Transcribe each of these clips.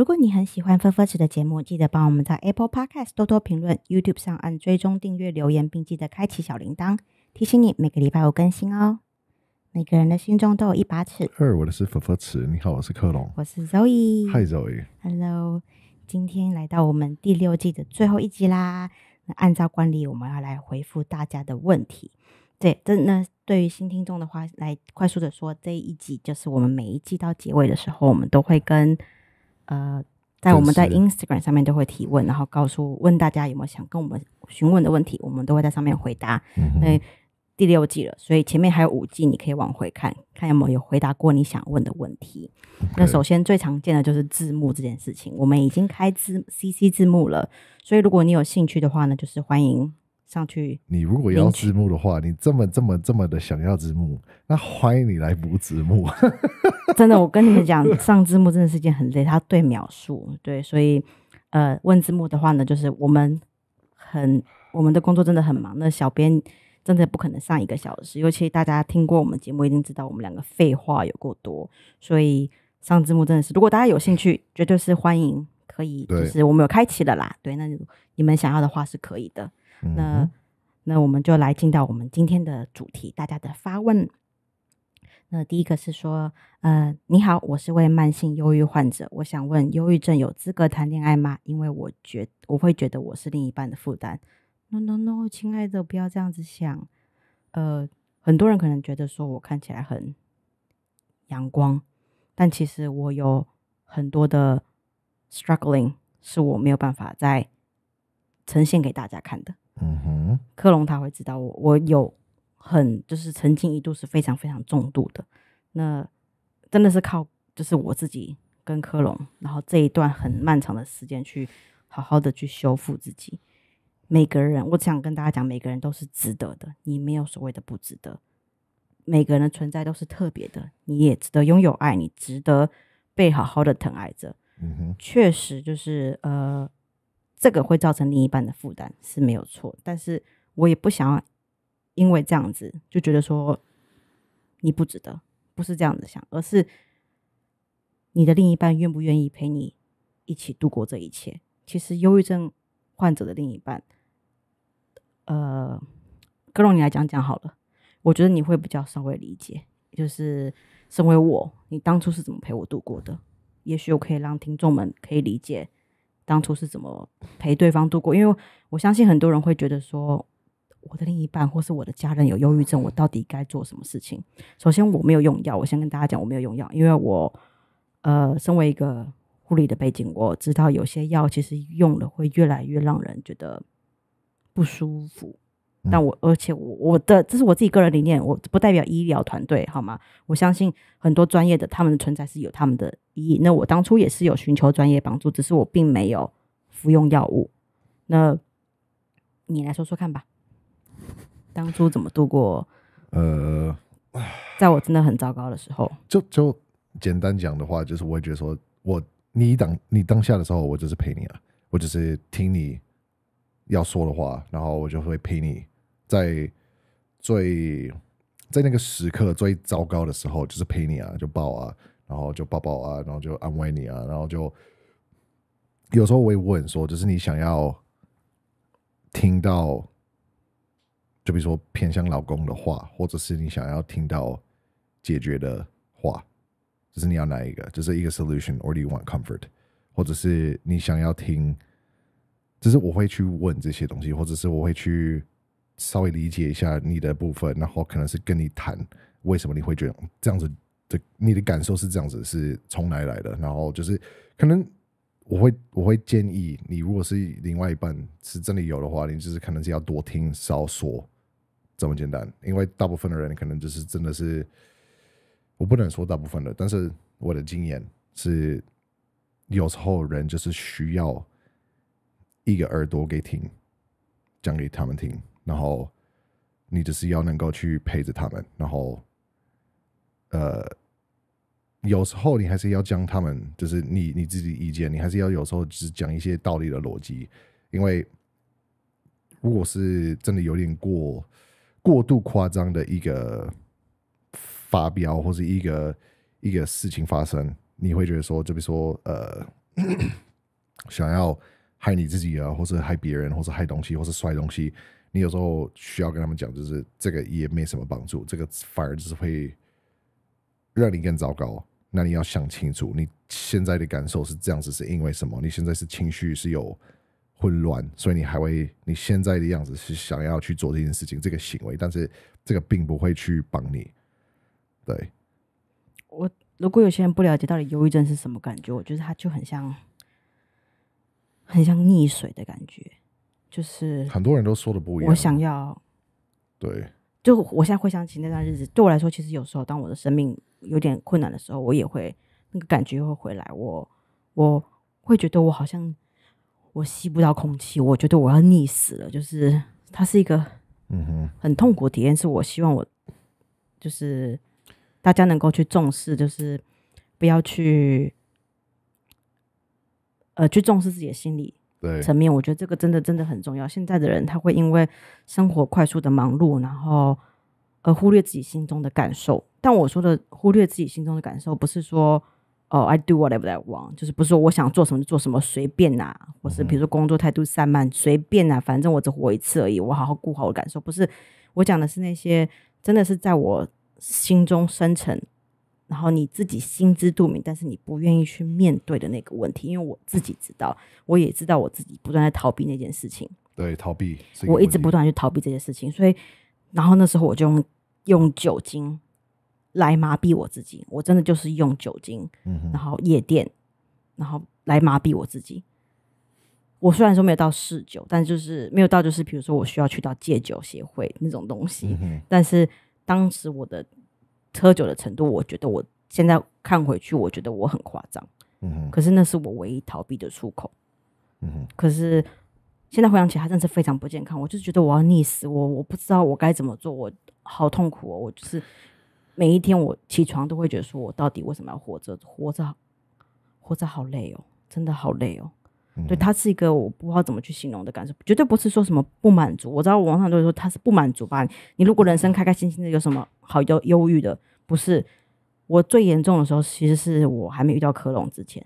如果你很喜欢《粉粉尺》的节目，记得帮我们在 Apple Podcast 多多评论，YouTube 上按追踪、订阅、留言，并记得开启小铃铛，提醒你每个礼拜五更新哦。每个人的心中都有一把尺。二，我的是粉粉尺。你好，我是克隆，我是 Zoe。Hi Zoe。Hello。今天来到我们第六季的最后一集啦。那按照惯例，我们要来回复大家的问题。对，这那对于新听众的话，来快速的说，这一集就是我们每一季到结尾的时候，我们都会跟。呃，在我们在 Instagram 上面都会提问，然后告诉问大家有没有想跟我们询问的问题，我们都会在上面回答。那第六季了，所以前面还有五季，你可以往回看看有没有回答过你想问的问题。那首先最常见的就是字幕这件事情，我们已经开字 CC 字幕了，所以如果你有兴趣的话呢，就是欢迎。上去，你如果要字幕的话，你这么这么这么的想要字幕，那欢迎你来补字幕。真的，我跟你们讲，上字幕真的是一件很累，他对描述，对，所以呃，问字幕的话呢，就是我们很我们的工作真的很忙，那小编真的不可能上一个小时。尤其大家听过我们节目，一定知道我们两个废话有够多，所以上字幕真的是，如果大家有兴趣，绝对是欢迎，可以就是我们有开启了啦。对，那你们想要的话是可以的。那那我们就来进到我们今天的主题，大家的发问。那第一个是说，呃，你好，我是位慢性忧郁患者，我想问，忧郁症有资格谈恋爱吗？因为我觉我会觉得我是另一半的负担。No No No，亲爱的，不要这样子想。呃，很多人可能觉得说我看起来很阳光，但其实我有很多的 struggling 是我没有办法再呈现给大家看的。嗯哼，科隆他会知道我，我有很就是曾经一度是非常非常重度的，那真的是靠就是我自己跟科隆，然后这一段很漫长的时间去好好的去修复自己。每个人，我只想跟大家讲，每个人都是值得的，你没有所谓的不值得，每个人的存在都是特别的，你也值得拥有爱，你值得被好好的疼爱着。嗯哼，确实就是呃。这个会造成另一半的负担是没有错，但是我也不想要因为这样子就觉得说你不值得，不是这样子想，而是你的另一半愿不愿意陪你一起度过这一切？其实，忧郁症患者的另一半，呃，克隆你来讲讲好了，我觉得你会比较稍微理解。就是身为我，你当初是怎么陪我度过的？也许我可以让听众们可以理解。当初是怎么陪对方度过？因为我相信很多人会觉得说，我的另一半或是我的家人有忧郁症，我到底该做什么事情？首先，我没有用药，我先跟大家讲我没有用药，因为我，呃，身为一个护理的背景，我知道有些药其实用了会越来越让人觉得不舒服。但我而且我我的这是我自己个人理念，我不代表医疗团队好吗？我相信很多专业的他们的存在是有他们的意义。那我当初也是有寻求专业帮助，只是我并没有服用药物。那你来说说看吧，当初怎么度过？呃，在我真的很糟糕的时候，就就简单讲的话，就是我也觉得说我你当你当下的时候，我就是陪你啊，我就是听你要说的话，然后我就会陪你。在最在那个时刻最糟糕的时候，就是陪你啊，就抱啊，然后就抱抱啊，然后就安慰你啊，然后就有时候我会问说，就是你想要听到，就比如说偏向老公的话，或者是你想要听到解决的话，就是你要哪一个？就是一个 solution，or do you want comfort？或者是你想要听，就是我会去问这些东西，或者是我会去。稍微理解一下你的部分，然后可能是跟你谈为什么你会觉得这样子的，你的感受是这样子，是从哪来的？然后就是可能我会我会建议你，如果是另外一半是真的有的话，你就是可能是要多听少说，这么简单。因为大部分的人可能就是真的是，我不能说大部分的，但是我的经验是有时候人就是需要一个耳朵给听，讲给他们听。然后，你只是要能够去陪着他们，然后，呃，有时候你还是要将他们，就是你你自己意见，你还是要有时候只讲一些道理的逻辑，因为如果是真的有点过过度夸张的一个发飙，或是一个一个事情发生，你会觉得说，就比如说呃，想要害你自己啊，或者害别人，或者害东西，或是摔东西。你有时候需要跟他们讲，就是这个也没什么帮助，这个反而就是会让你更糟糕。那你要想清楚，你现在的感受是这样子，是因为什么？你现在是情绪是有混乱，所以你还会你现在的样子是想要去做这件事情，这个行为，但是这个并不会去帮你。对，我如果有些人不了解到底忧郁症是什么感觉，我觉得它就很像，很像溺水的感觉。就是很多人都说的不一样。我想要，对，就我现在回想起那段日子，对我来说，其实有时候当我的生命有点困难的时候，我也会那个感觉会回来，我我会觉得我好像我吸不到空气，我觉得我要溺死了，就是它是一个嗯哼很痛苦体验。是我希望我就是大家能够去重视，就是不要去呃去重视自己的心理。层面，我觉得这个真的真的很重要。现在的人他会因为生活快速的忙碌，然后而忽略自己心中的感受。但我说的忽略自己心中的感受，不是说哦，I do whatever I want，就是不是说我想做什么就做什么随便呐，或是比如说工作态度散漫随便呐，反正我只活一次而已，我好好顾好我感受。不是我讲的是那些真的是在我心中深沉。然后你自己心知肚明，但是你不愿意去面对的那个问题，因为我自己知道，我也知道我自己不断在逃避那件事情。对，逃避。我一直不断去逃避这些事情，所以，然后那时候我就用用酒精来麻痹我自己。我真的就是用酒精，然后夜店，然后来麻痹我自己。我虽然说没有到嗜酒，但就是没有到就是，比如说我需要去到戒酒协会那种东西。但是当时我的。喝酒的程度，我觉得我现在看回去，我觉得我很夸张。嗯哼。可是那是我唯一逃避的出口。嗯哼。可是现在回想起来，真的是非常不健康。我就是觉得我要溺死我，我不知道我该怎么做，我好痛苦哦。我就是每一天我起床都会觉得说，我到底为什么要活着？活着，活着好累哦，真的好累哦。对，它是一个我不知道怎么去形容的感受，绝对不是说什么不满足。我知道网上都说他是不满足吧？你如果人生开开心心的，有什么？好，比忧郁的不是我最严重的时候，其实是我还没遇到克隆之前。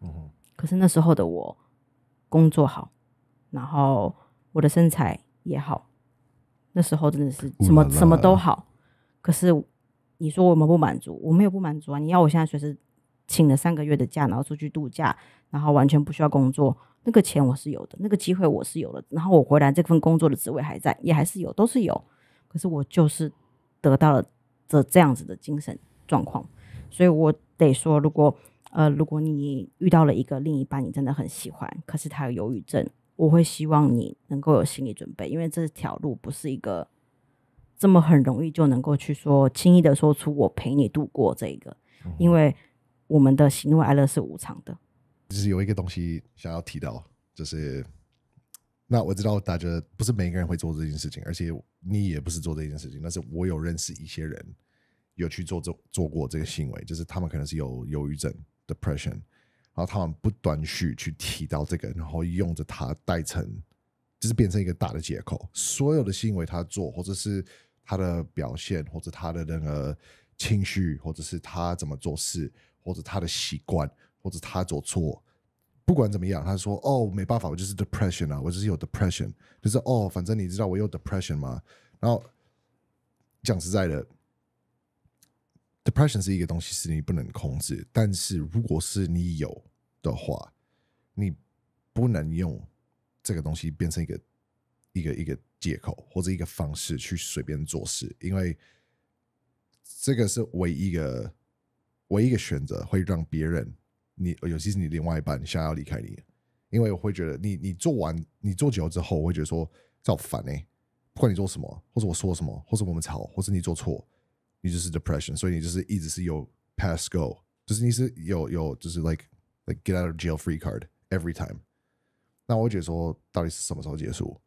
嗯，可是那时候的我，工作好，然后我的身材也好，那时候真的是什么什么都好。可是你说我们不满足，我没有不满足啊！你要我现在随时请了三个月的假，然后出去度假，然后完全不需要工作，那个钱我是有的，那个机会我是有的，然后我回来这份工作的职位还在，也还是有，都是有。可是我就是。得到了这这样子的精神状况，所以我得说，如果呃，如果你遇到了一个另一半，你真的很喜欢，可是他有忧郁症，我会希望你能够有心理准备，因为这条路不是一个这么很容易就能够去说轻易的说出我陪你度过这个，因为我们的喜怒哀乐是无常的。就是有一个东西想要提到，就是。那我知道大家不是每一个人会做这件事情，而且你也不是做这件事情。但是我有认识一些人，有去做做做过这个行为，就是他们可能是有忧郁症 （depression），然后他们不断去去提到这个，然后用着它代成，就是变成一个大的借口。所有的行为他做，或者是他的表现，或者他的那个情绪，或者是他怎么做事，或者他的习惯，或者他做错。不管怎么样，他说：“哦，没办法，我就是 depression 啊，我就是有 depression，就是哦，反正你知道我有 depression 嘛。”然后讲实在的，depression 是一个东西是你不能控制，但是如果是你有的话，你不能用这个东西变成一个一个一个借口或者一个方式去随便做事，因为这个是唯一一个唯一一个选择会让别人。你尤其是你另外一半，想要离开你，因为我会觉得你你做完你做久了之后，我会觉得说这好烦哎，不管你做什么，或者我说什么，或者我们吵，或者你做错，你就是 depression，所以你就是一直是有 pass go，就是你是有有就是 like like get out of jail free card every time。那我会觉得说，到底是什么时候结束？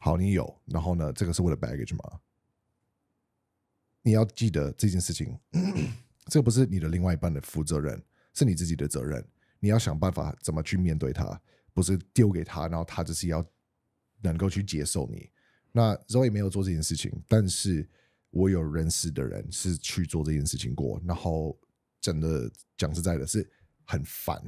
好，你有，然后呢？这个是为了 baggage 吗？你要记得这件事情，这个不是你的另外一半的负责人。是你自己的责任，你要想办法怎么去面对他，不是丢给他，然后他只是要能够去接受你。那 Zoe 没有做这件事情，但是我有认识的人是去做这件事情过，然后真的讲实在的，是很烦，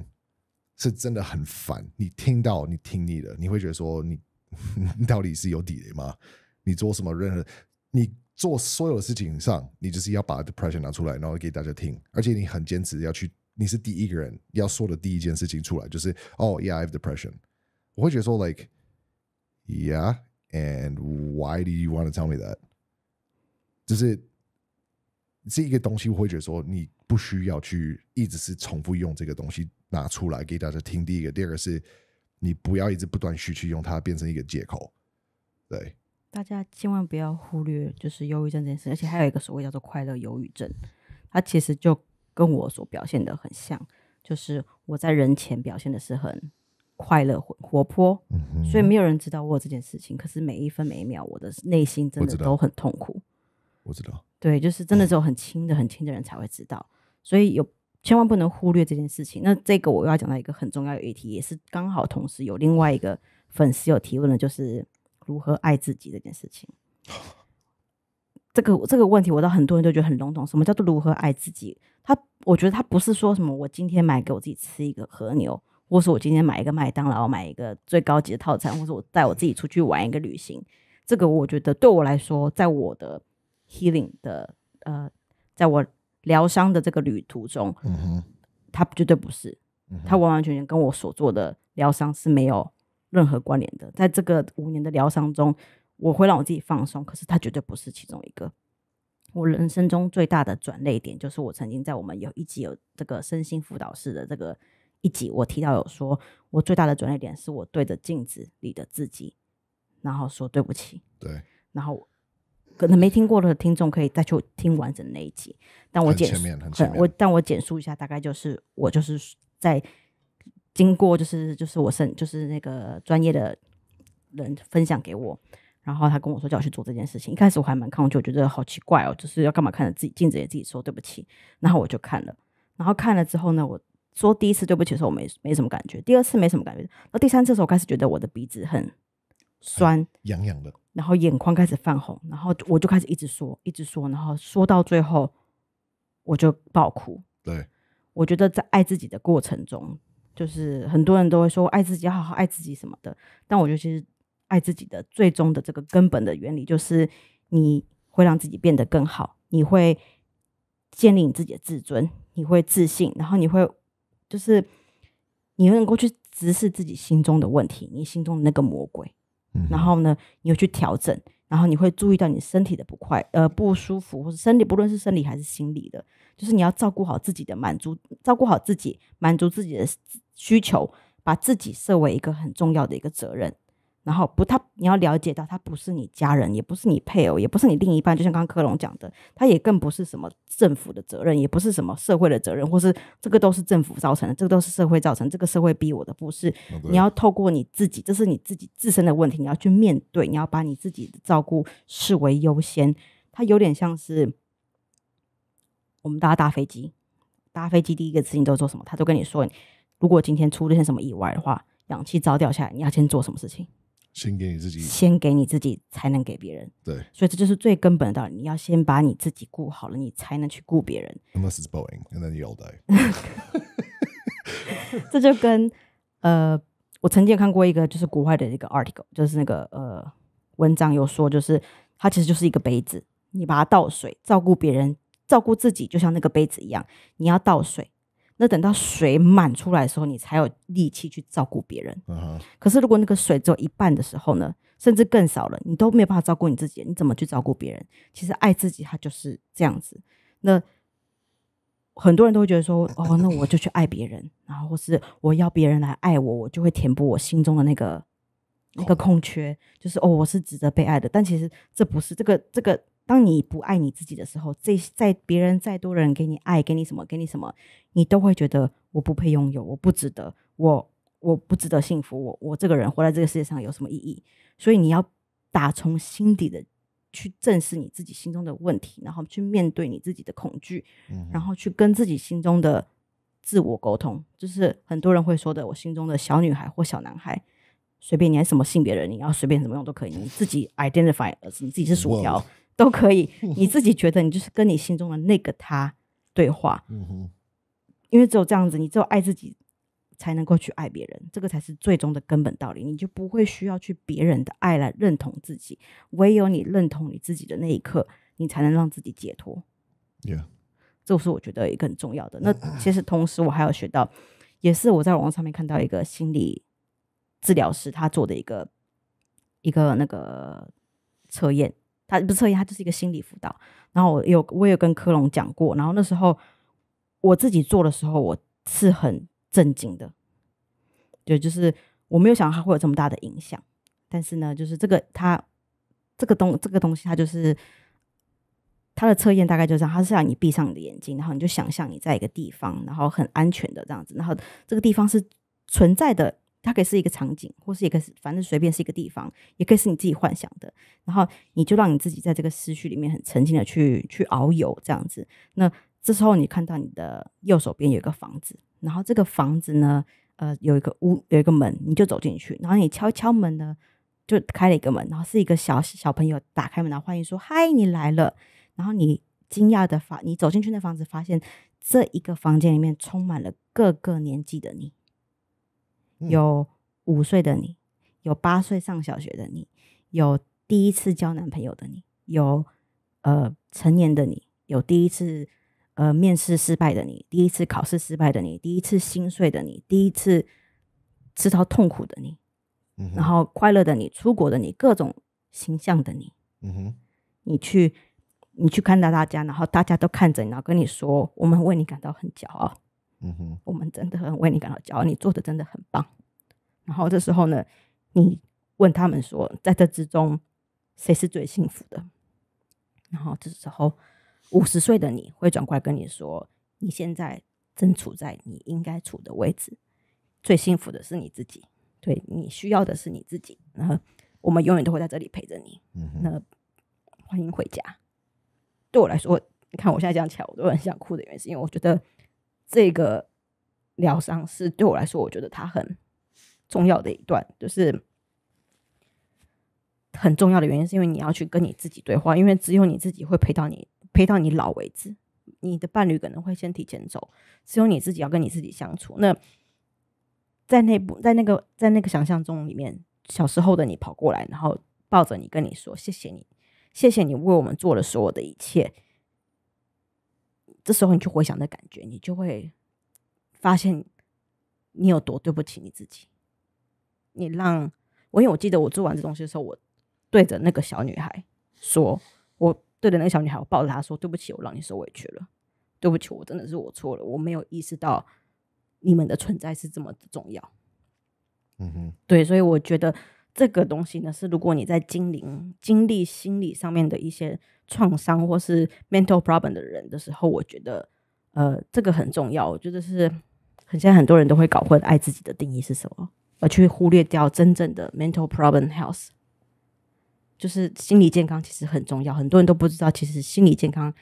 是真的很烦。你听到你听腻了，你会觉得说你 你到底是有底雷吗？你做什么任何你做所有的事情上，你就是要把 depression 拿出来，然后给大家听，而且你很坚持要去。你是第一个人要说的第一件事情出来，就是哦，Yeah, I have depression。我会觉得说，Like, Yeah, and why do you want to tell me that？就是这一个东西，我会觉得说，你不需要去一直是重复用这个东西拿出来给大家听。第一个，第二个是，你不要一直不断续去用它，变成一个借口。对，大家千万不要忽略，就是忧郁症这件事。而且还有一个所谓叫做快乐忧郁症，它其实就。跟我所表现的很像，就是我在人前表现的是很快乐活活泼，所以没有人知道我这件事情。可是每一分每一秒，我的内心真的都很痛苦。我知道。对，就是真的只有很亲的、很亲的人才会知道，所以有千万不能忽略这件事情。那这个我又要讲到一个很重要的议题，也是刚好同时有另外一个粉丝有提问的，就是如何爱自己这件事情。这个这个问题，我到很多人都觉得很笼统。什么叫做如何爱自己？他，我觉得他不是说什么我今天买给我自己吃一个和牛，或是我今天买一个麦当劳，买一个最高级的套餐，或是我带我自己出去玩一个旅行。这个我觉得对我来说，在我的 healing 的呃，在我疗伤的这个旅途中，嗯绝对不是，他完完全全跟我所做的疗伤是没有任何关联的。在这个五年的疗伤中。我会让我自己放松，可是它绝对不是其中一个我人生中最大的转捩点。就是我曾经在我们有一集有这个身心辅导室的这个一集，我提到有说我最大的转捩点是我对着镜子里的自己，然后说对不起。对，然后可能没听过的听众可以再去听完整那一集。但我简，我但我简述一下，大概就是我就是在经过，就是就是我身就是那个专业的人分享给我。然后他跟我说我去做这件事情。一开始我还蛮抗拒，我觉得好奇怪哦，就是要干嘛看着自己镜子也自己说对不起。然后我就看了，然后看了之后呢，我说第一次对不起的时候没没什么感觉，第二次没什么感觉，然后第三次的时候开始觉得我的鼻子很酸、痒痒的，然后眼眶开始泛红，然后我就开始一直说、一直说，然后说到最后我就爆哭。对，我觉得在爱自己的过程中，就是很多人都会说爱自己、好好爱自己什么的，但我觉得其实。爱自己的最终的这个根本的原理就是，你会让自己变得更好，你会建立你自己的自尊，你会自信，然后你会就是，你能够去直视自己心中的问题，你心中的那个魔鬼。然后呢，你会去调整，然后你会注意到你身体的不快，呃，不舒服，或者身体不论是生理还是心理的，就是你要照顾好自己的，满足照顾好自己，满足自己的需求，把自己设为一个很重要的一个责任。然后不，他你要了解到，他不是你家人，也不是你配偶，也不是你另一半。就像刚刚科隆讲的，他也更不是什么政府的责任，也不是什么社会的责任，或是这个都是政府造成的，这个都是社会造成，这个社会逼我的，不是你要透过你自己，这是你自己自身的问题，你要去面对，你要把你自己的照顾视为优先。他有点像是我们大家搭飞机，搭飞机第一个事情都做什么？他都跟你说，如果今天出了些什么意外的话，氧气遭掉下来，你要先做什么事情？先给你自己，先给你自己，才能给别人。对，所以这就是最根本的道理。你要先把你自己顾好了，你才能去顾别人。n l e s is b o e i n g and then you all die. 这就跟呃，我曾经看过一个就是国外的一个 article，就是那个呃文章有说，就是它其实就是一个杯子，你把它倒水，照顾别人，照顾自己，就像那个杯子一样，你要倒水。那等到水满出来的时候，你才有力气去照顾别人。可是如果那个水只有一半的时候呢，甚至更少了，你都没有办法照顾你自己，你怎么去照顾别人？其实爱自己它就是这样子。那很多人都会觉得说，哦，那我就去爱别人，然后或是我要别人来爱我，我就会填补我心中的那个那个空缺，就是哦，我是值得被爱的。但其实这不是这个这个。当你不爱你自己的时候，这在别人再多人给你爱，给你什么，给你什么，你都会觉得我不配拥有，我不值得，我我不值得幸福，我我这个人活在这个世界上有什么意义？所以你要打从心底的去正视你自己心中的问题，然后去面对你自己的恐惧，然后去跟自己心中的自我沟通，就是很多人会说的，我心中的小女孩或小男孩，随便你什么性别人，你要随便怎么用都可以，你自己 identify，你自己是薯条。都可以，你自己觉得你就是跟你心中的那个他对话，因为只有这样子，你只有爱自己，才能够去爱别人，这个才是最终的根本道理。你就不会需要去别人的爱来认同自己，唯有你认同你自己的那一刻，你才能让自己解脱。Yeah，这是我觉得一个很重要的。那 其实同时我还有学到，也是我在网上面看到一个心理治疗师他做的一个一个那个测验。他不是测验，他就是一个心理辅导。然后我有，我有跟科隆讲过。然后那时候我自己做的时候，我是很震惊的，对，就是我没有想到他会有这么大的影响。但是呢，就是这个他这个东这个东西，它就是它的测验大概就这样，它是让你闭上你的眼睛，然后你就想象你在一个地方，然后很安全的这样子，然后这个地方是存在的。它可以是一个场景，或是一个反正随便是一个地方，也可以是你自己幻想的。然后你就让你自己在这个思绪里面很沉浸的去去遨游这样子。那这时候你看到你的右手边有一个房子，然后这个房子呢，呃，有一个屋，有一个门，你就走进去。然后你敲敲门呢，就开了一个门，然后是一个小小朋友打开门，然后欢迎说：“嗨，你来了。”然后你惊讶的发，你走进去那房子，发现这一个房间里面充满了各个年纪的你。有五岁的你，有八岁上小学的你，有第一次交男朋友的你，有呃成年的你，有第一次呃面试失败的你，第一次考试失败的你，第一次心碎的你，第一次吃到痛苦的你，嗯然后快乐的你，出国的你，各种形象的你，嗯哼，你去你去看到大家，然后大家都看着你，然后跟你说，我们为你感到很骄傲。哼，我们真的很为你感到骄傲，你做的真的很棒。然后这时候呢，你问他们说，在这之中谁是最幸福的？然后这时候，五十岁的你会转过来跟你说，你现在正处在你应该处的位置，最幸福的是你自己，对你需要的是你自己。那我们永远都会在这里陪着你。嗯哼，欢迎回家。对我来说，你看我现在讲起来，我都很想哭的原因，是因为我觉得。这个疗伤是对我来说，我觉得它很重要的一段，就是很重要的原因，是因为你要去跟你自己对话，因为只有你自己会陪到你陪到你老为止，你的伴侣可能会先提前走，只有你自己要跟你自己相处。那在那部在那个在那个想象中里面，小时候的你跑过来，然后抱着你，跟你说：“谢谢你，谢谢你为我们做了所有的一切。”这时候你去回想的感觉，你就会发现你有多对不起你自己。你让我因为我记得我做完这东西的时候，我对着那个小女孩说，我对着那个小女孩，我抱着她说：“对不起，我让你受委屈了。对不起，我真的是我错了，我没有意识到你们的存在是这么的重要。”嗯哼，对，所以我觉得。这个东西呢，是如果你在经历心理上面的一些创伤或是 mental problem 的人的时候，我觉得呃，这个很重要。我觉得是，很现在很多人都会搞混爱自己的定义是什么，而去忽略掉真正的 mental problem health，就是心理健康其实很重要。很多人都不知道，其实心理健康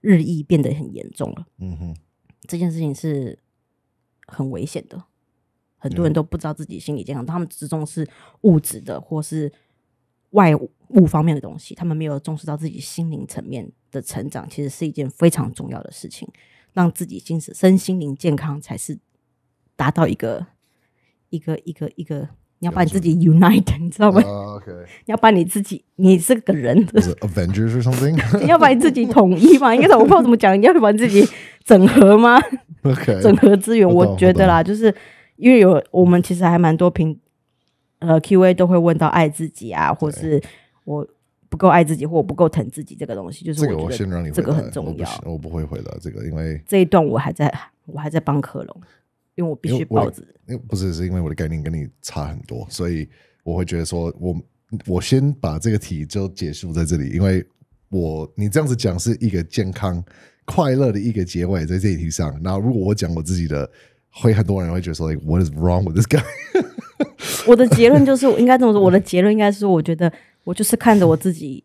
日益变得很严重了。嗯哼，这件事情是很危险的。很多人都不知道自己心理健康，他们只重视物质的或是外物方面的东西，他们没有重视到自己心灵层面的成长，其实是一件非常重要的事情。让自己精神、心灵健康，才是达到一个一个一个一个你要把你自己 unite，你知道吗？uh,？OK，你 要把你自己你是个人，的，Avengers or something？要把你自己统一嘛？应该我不知道怎么讲，你要把自己整合吗？整合资源，我觉得啦，就是。因为有我们其实还蛮多平呃 Q&A 都会问到爱自己啊，或是我不够爱自己或我不够疼自己这个东西，就是我先让你这个很重要，我不会回答这个，因为这一段我还在我还在帮克隆，因为我必须报纸。因为不是是因为我的概念跟你差很多，所以我会觉得说我我先把这个题就结束在这里，因为我你这样子讲是一个健康快乐的一个结尾，在这一题上，那如果我讲我自己的。会很多人会觉得说，like what is wrong with this guy？我的结论就是，应该这么说。我的结论应该是我觉得我就是看着我自己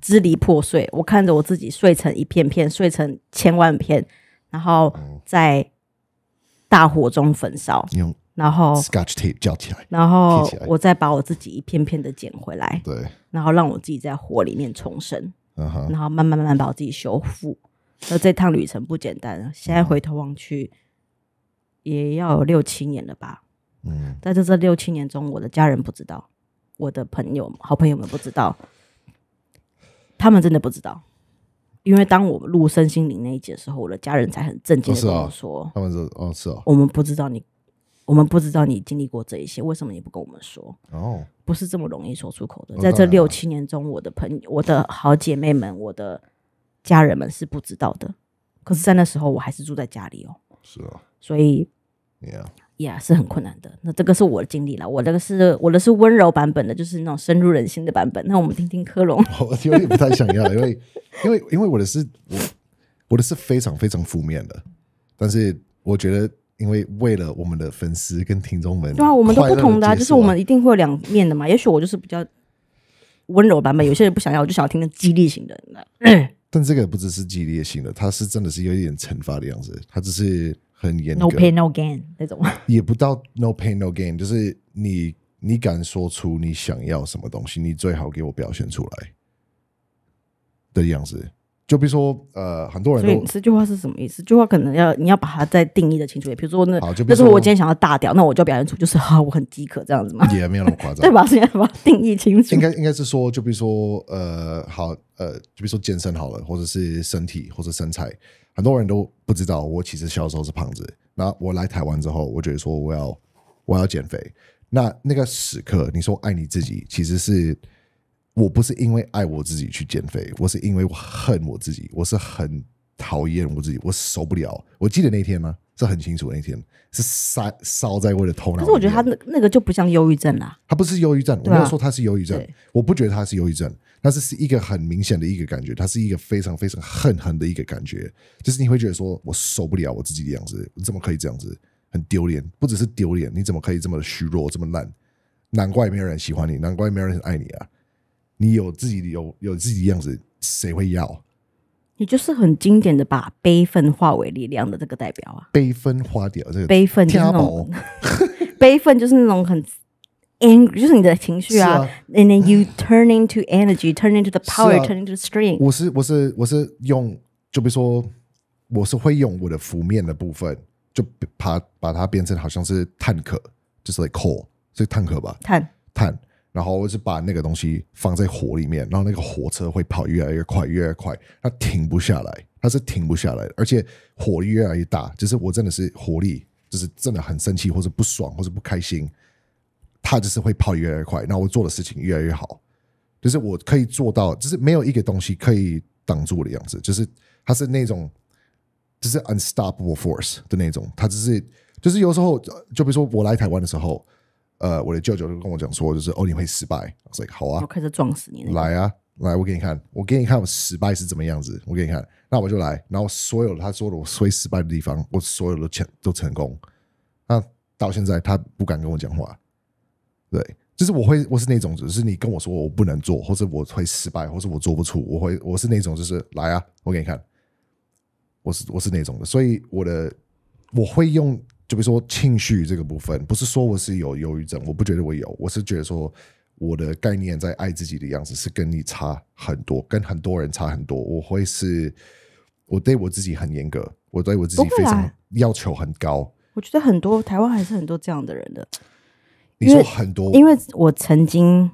支离破碎，我看着我自己碎成一片片，碎成千万片，然后在大火中焚烧，然后 scotch tape 叫起来，然后我再把我自己一片片的捡回来，对，然后让我自己在火里面重生，然后慢慢慢慢把我自己修复。那这趟旅程不简单现在回头望去。也要六七年了吧，嗯，在这这六七年中，我的家人不知道，我的朋友、好朋友们不知道，他们真的不知道，因为当我录身心灵那一节的时候，我的家人才很正经跟我说：“他们说，哦，是啊，我们不知道你，我们不知道你经历过这一些，为什么你不跟我们说？哦，不是这么容易说出口的。在这六七年中，我的朋友、我的好姐妹们、我的家人们是不知道的，可是，在那时候我还是住在家里哦，是啊。”所以，yeah, 是很困难的。那这个是我的经历了，我这个是我的是温柔版本的，就是那种深入人心的版本。那我们听听科隆，我有点不太想要了，因为因为因为我的是我我的是非常非常负面的，但是我觉得，因为为了我们的粉丝跟听众们，对啊，我们都不同的啊，就是我们一定会有两面的嘛。也许我就是比较温柔版本，有些人不想要，我就想要听的激烈型的。但这个不只是激烈型的，它是真的是有一点惩罚的样子，它只是。很严格，no pain no gain 那种，也不到 no pain no gain，就是你你敢说出你想要什么东西，你最好给我表现出来的样子。就比如说，呃，很多人都这句话是什么意思？句话可能要你要把它再定义的清楚一点。比如说，那就说我今天想要大掉，那我就表现出就是啊，我很饥渴这样子嘛，也没有那么夸张，对吧？先把定义清楚。应该应该是说，就比如说，呃，好，呃，就比如说健身好了，或者是身体或者身材。很多人都不知道，我其实小时候是胖子。那我来台湾之后，我觉得说我要我要减肥。那那个时刻，你说爱你自己，其实是我不是因为爱我自己去减肥，我是因为我恨我自己，我是很讨厌我自己，我受不了。我记得那天吗？这很清楚，那天是烧烧在我的头脑。可是我觉得他那那个就不像忧郁症啦。他不是忧郁症，我没有说他是忧郁症，我不觉得他是忧郁症。那是是一个很明显的一个感觉，他是一个非常非常恨恨的一个感觉，就是你会觉得说我受不了我自己的样子，我怎么可以这样子，很丢脸，不只是丢脸，你怎么可以这么虚弱，这么烂？难怪没有人喜欢你，难怪没有人爱你啊！你有自己有有自己的样子，谁会要？你就是很经典的把悲愤化为力量的这个代表啊！悲愤化掉这个悲愤，就是 悲愤，就是那种很 angry，就是你的情绪啊。，and then you turn into energy，turn into the power，turn into the strength。我是我是我是用，就比如说，我是会用我的浮面的部分，就把把它变成好像是碳壳，就是 like coal，是碳壳吧，碳碳。然后我就把那个东西放在火里面，然后那个火车会跑越来越快，越来越快，它停不下来，它是停不下来的，而且火力越来越大。就是我真的是火力，就是真的很生气或者不爽或者不开心，它就是会跑越来越快，然后我做的事情越来越好，就是我可以做到，就是没有一个东西可以挡住的样子，就是它是那种就是 unstoppable force 的那种。它只是就是有时候，就比如说我来台湾的时候。呃，我的舅舅就跟我讲说，就是哦，你会失败。我说好啊，我开始撞死你。来啊，来，我给你看，我给你看我失败是怎么样子。我给你看，那我就来。然后所有他说的我会失败的地方，我所有的成都成功。那到现在他不敢跟我讲话。对，就是我会，我是那种，就是你跟我说我不能做，或者我会失败，或者我做不出，我会，我是那种，就是来啊，我给你看，我是我是那种的。所以我的我会用。就比如说情绪这个部分，不是说我是有忧郁症，我不觉得我有，我是觉得说我的概念在爱自己的样子是跟你差很多，跟很多人差很多。我会是，我对我自己很严格，我对我自己非常要求很高。我觉得很多台湾还是很多这样的人的。你说很多，因为我曾经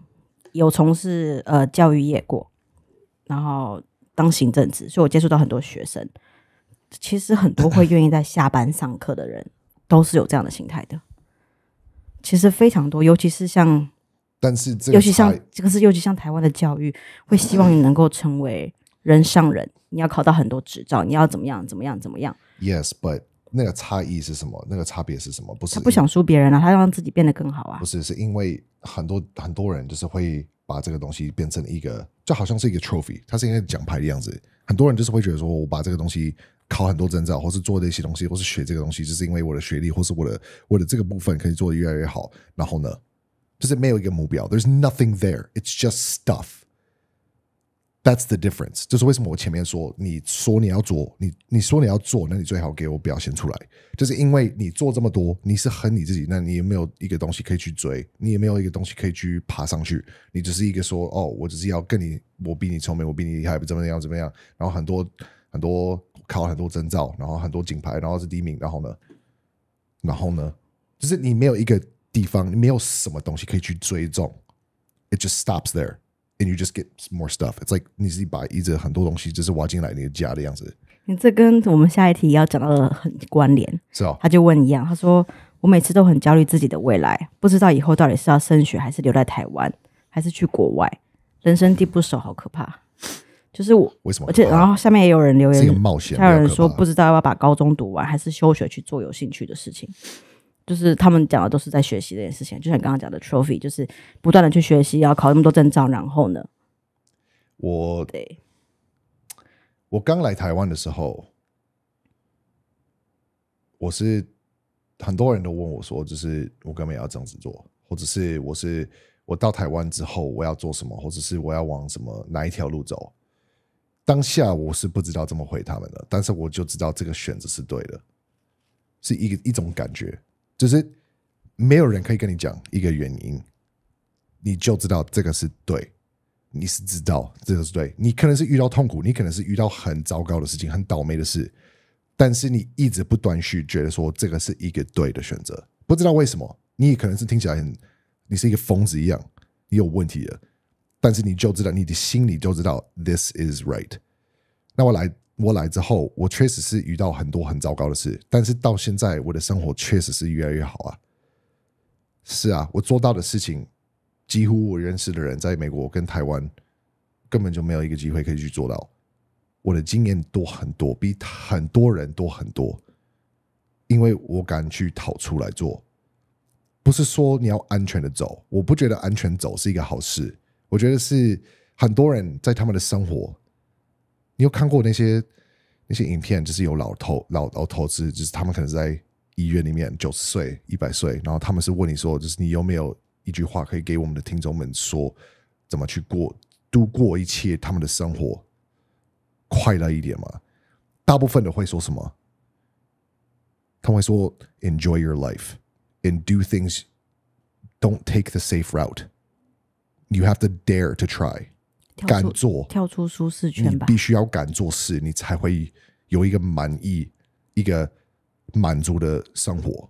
有从事呃教育业过，然后当行政职，所以我接触到很多学生。其实很多会愿意在下班上课的人。都是有这样的心态的，其实非常多，尤其是像，但是，这个尤其像这个是尤其像台湾的教育，会希望你能够成为人上人，你要考到很多执照，你要怎么样，怎么样，怎么样？Yes，but 那个差异是什么？那个差别是什么？不是他不想输别人啊，他让自己变得更好啊！不是，是因为很多很多人就是会把这个东西变成一个，就好像是一个 trophy，它是一个奖牌的样子。很多人就是会觉得说，我把这个东西。考很多证照，或是做的一些东西，或是学这个东西，就是因为我的学历，或是我的我的这个部分可以做的越来越好。然后呢，就是没有一个目标，there s nothing there, it's just stuff. That's the difference. 就是为什么我前面说，你说你要做，你你说你要做，那你最好给我表现出来。就是因为你做这么多，你是恨你自己，那你也没有一个东西可以去追，你也没有一个东西可以去爬上去。你只是一个说，哦，我只是要跟你，我比你聪明，我比你厉害，不怎么样怎么样。然后很多很多。考很多证照，然后很多金牌，然后是第一名，然后呢，然后呢，就是你没有一个地方，你没有什么东西可以去追踪。It just stops there, and you just get more stuff. It's like 你自己把一直很多东西就是挖进来你的家的样子。你这跟我们下一题要讲到的很关联，是哦。他就问一样，他说我每次都很焦虑自己的未来，不知道以后到底是要升学还是留在台湾，还是去国外，人生地不熟，好可怕。就是我，为什么？而且，然后下面也有人留言，险。还有人说不知道要把高中读完，还是休学去做有兴趣的事情。就是他们讲的都是在学习这件事情，就像刚刚讲的 trophy，就是不断的去学习，要考那么多证照，然后呢，我，我刚来台湾的时候，我是很多人都问我说，就是我根本也要样子做，或者是我是我到台湾之后我要做什么，或者是我要往什么哪一条路走？当下我是不知道怎么回他们的，但是我就知道这个选择是对的，是一一种感觉，就是没有人可以跟你讲一个原因，你就知道这个是对，你是知道这个是对，你可能是遇到痛苦，你可能是遇到很糟糕的事情，很倒霉的事，但是你一直不断续觉得说这个是一个对的选择，不知道为什么，你也可能是听起来很你是一个疯子一样，你有问题了。但是你就知道，你的心里就知道，this is right。那我来，我来之后，我确实是遇到很多很糟糕的事，但是到现在，我的生活确实是越来越好啊。是啊，我做到的事情，几乎我认识的人，在美国跟台湾，根本就没有一个机会可以去做到。我的经验多很多，比很多人多很多，因为我敢去跑出来做。不是说你要安全的走，我不觉得安全走是一个好事。我觉得是很多人在他们的生活，你有看过那些那些影片，就是有老头老老头子，就是他们可能在医院里面九十岁、一百岁，然后他们是问你说，就是你有没有一句话可以给我们的听众们说，怎么去过度过一切他们的生活快乐一点吗？大部分的会说什么？他们会说：Enjoy your life and do things. Don't take the safe route. you have to dare to try，敢做，跳出舒适圈。你必须要敢做事，你才会有一个满意、一个满足的生活。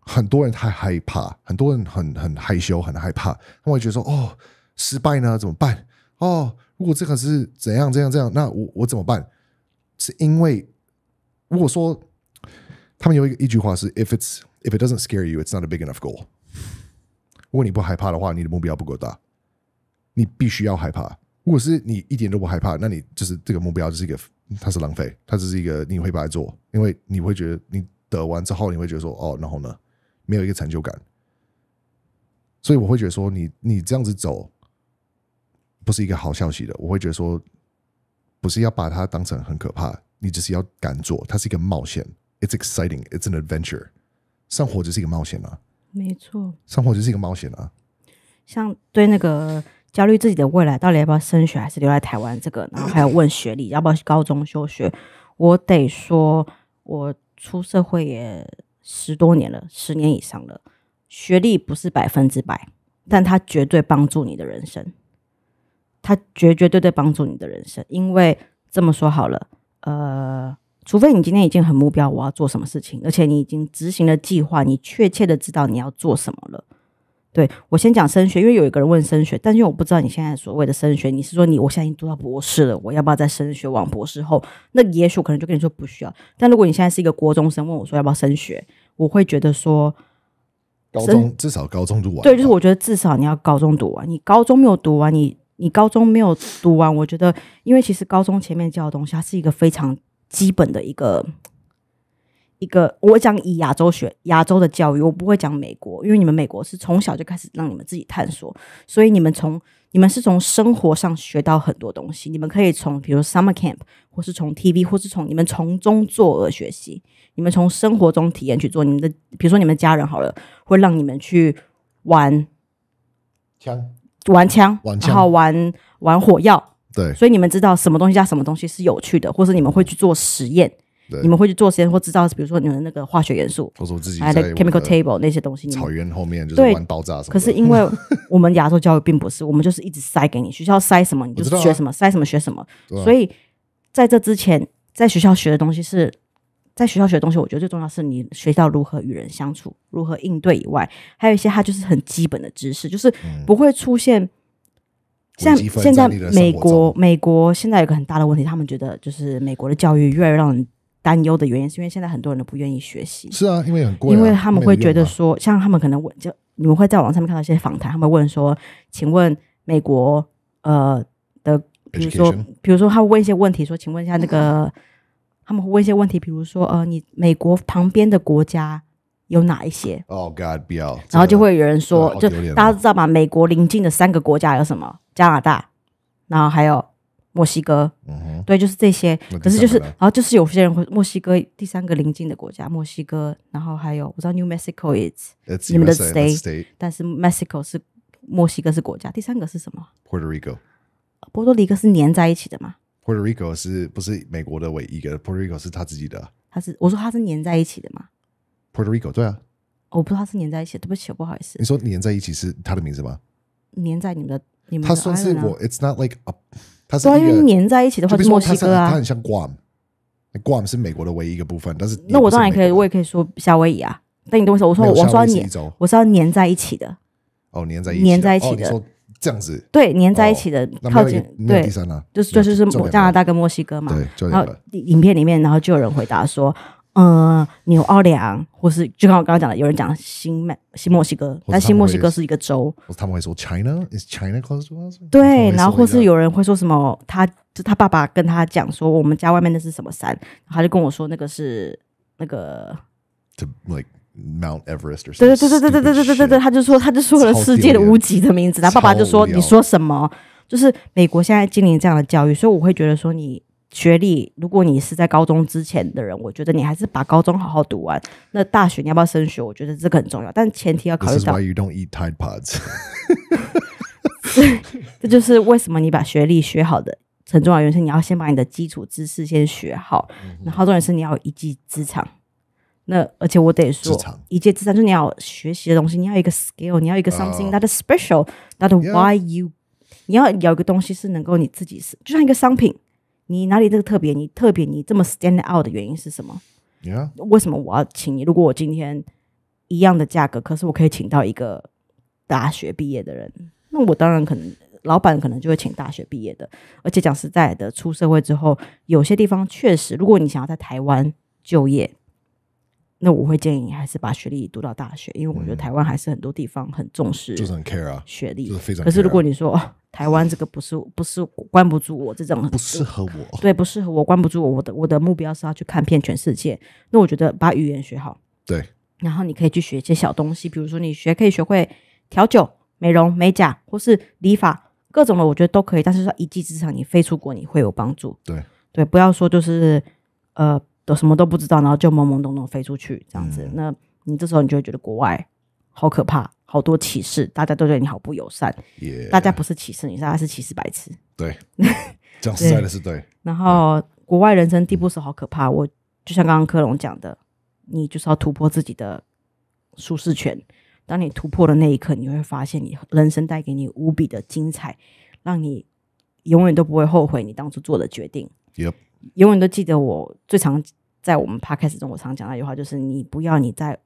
很多人太害怕，很多人很很害羞、很害怕。们会觉得说，哦，失败呢？怎么办？哦，如果这个是怎样、这样、这样，那我我怎么办？是因为，如果说他们有一个一句话是：If it's if it doesn't scare you, it's not a big enough goal。如果你不害怕的话，你的目标不够大。你必须要害怕。如果是你一点都不害怕，那你就是这个目标就是一个，它是浪费，它只是一个你会把它做，因为你会觉得你得完之后你会觉得说哦，然后呢没有一个成就感，所以我会觉得说你你这样子走，不是一个好消息的。我会觉得说不是要把它当成很可怕，你只是要敢做，它是一个冒险，it's exciting, it's an adventure。上火只是一个冒险啊，没错，上火只是一个冒险啊，像对那个。焦虑自己的未来，到底要不要升学，还是留在台湾？这个，然后还有问学历，要不要高中休学？我得说，我出社会也十多年了，十年以上了，学历不是百分之百，但它绝对帮助你的人生，它绝绝对对帮助你的人生。因为这么说好了，呃，除非你今天已经很目标，我要做什么事情，而且你已经执行了计划，你确切的知道你要做什么了。对我先讲升学，因为有一个人问升学，但是我不知道你现在所谓的升学，你是说你我现在已经读到博士了，我要不要再升学往博士后？那也许可能就跟你说不需要。但如果你现在是一个国中生，问我说要不要升学，我会觉得说，高中至少高中读完，对，就是我觉得至少你要高中读完。你高中没有读完，你你高中没有读完，我觉得，因为其实高中前面教的东西，它是一个非常基本的一个。一个，我讲以亚洲学亚洲的教育，我不会讲美国，因为你们美国是从小就开始让你们自己探索，所以你们从你们是从生活上学到很多东西，你们可以从比如 summer camp 或是从 TV 或是从你们从中做而学习，你们从生活中体验去做，你们的比如说你们家人好了，会让你们去玩枪玩枪，然后玩玩火药，对，所以你们知道什么东西加什么东西是有趣的，或是你们会去做实验。你们会去做实验或制造，比如说你们那个化学元素，或者我自己 chemical table 那些东西。草原后面就是玩爆炸什么。可是因为我们亚洲教育并不是，我们就是一直塞给你学校塞什么你就学什么，塞什么学什么。所以在这之前，在学校学的东西是在学校学的东西。我觉得最重要是你学到如何与人相处，如何应对以外，还有一些它就是很基本的知识，就是不会出现。像现在美国，美国现在有个很大的问题，他们觉得就是美国的教育越来越让人。担忧的原因是因为现在很多人都不愿意学习。是啊，因为很贵。因为他们会觉得说，像他们可能问，就你们会在网上面看到一些访谈，他们问说：“请问美国呃的，比如说，比如说，他会问一些问题，说，请问一下那个，他们会问一些问题，比如说，呃，你美国旁边的国家有哪一些？” Oh God，不要。然后就会有人说，就大家知道吧，美国邻近的三个国家有什么？加拿大，然后还有。墨西哥，对，就是这些。可是就是，然后就是有些人会墨西哥第三个邻近的国家，墨西哥。然后还有我知道 New Mexico s 你们的 state，但是 Mexico 是墨西哥是国家，第三个是什么？Puerto Rico，波多黎各是粘在一起的吗？Puerto Rico 是不是美国的唯一一个？Puerto Rico 是他自己的？他是我说他是粘在一起的吗？Puerto Rico 对啊，我不知道他是粘在一起，对不起，不好意思。你说粘在一起是他的名字吗？粘在你们的，你们他算是我？It's not like a。对，因为粘在一起的话是墨西哥啊。它很像 Guam，Guam 是美国的唯一一个部分。但是那我当然可以，我也可以说夏威夷啊。但你意思？我说我我说粘，我是要粘在一起的。哦，粘在一起，粘在一起的。说这样子，对，粘在一起的。那没有，第三啦，就是就是是加拿大跟墨西哥嘛。对，然后影片里面，然后就有人回答说。呃，纽奥良，或是就像我刚刚讲的，有人讲新麦新墨西哥，但新墨西哥是一个州。他们会说 China is China c l o s e t o us。对，然后或是有人会说什么，他就他爸爸跟他讲说，我们家外面那是什么山？他就跟我说那个是那个，to like Mount Everest or 对对对对对对对对对，他就说他就说了世界的无极的名字，他爸爸就说你说什么？就是美国现在经营这样的教育，所以我会觉得说你。学历，如果你是在高中之前的人，我觉得你还是把高中好好读完。那大学你要不要升学？我觉得这个很重要，但前提要考虑到。Why you don't eat Tide Pods？对，这就是为什么你把学历学好的很重要原因。你要先把你的基础知识先学好，然后重点是你要有一技之长。那而且我得说，一技之长就是你要学习的东西，你要一个 skill，你要一个 something that special that why you，你要有一个东西是能够你自己是就像一个商品。你哪里这个特别？你特别，你这么 stand out 的原因是什么？为什么我要请你？如果我今天一样的价格，可是我可以请到一个大学毕业的人，那我当然可能老板可能就会请大学毕业的。而且讲实在的，出社会之后，有些地方确实，如果你想要在台湾就业。那我会建议你还是把学历读到大学，因为我觉得台湾还是很多地方很重视，就是很 care 啊学历，就是非常。可是如果你说台湾这个不是不是关不住我这种，不适合我，对，不适合我关不住我。我的我的目标是要去看遍全世界，那我觉得把语言学好，对。然后你可以去学一些小东西，比如说你学可以学会调酒、美容、美甲或是理发，各种的我觉得都可以。但是说一技之长，你飞出国你会有帮助。对对，不要说就是呃。都什么都不知道，然后就懵懵懂懂飞出去这样子。那你这时候你就会觉得国外好可怕，好多歧视，大家都对你好不友善。大家不是歧视你，大他是歧视白痴。对，讲实在的是对。然后国外人生地不熟，好可怕。我就像刚刚科隆讲的，你就是要突破自己的舒适圈。当你突破的那一刻，你会发现你人生带给你无比的精彩，让你永远都不会后悔你当初做的决定。Yep. 永远都记得我最常在我们 p 开始中，我常讲那句话，就是你不要你在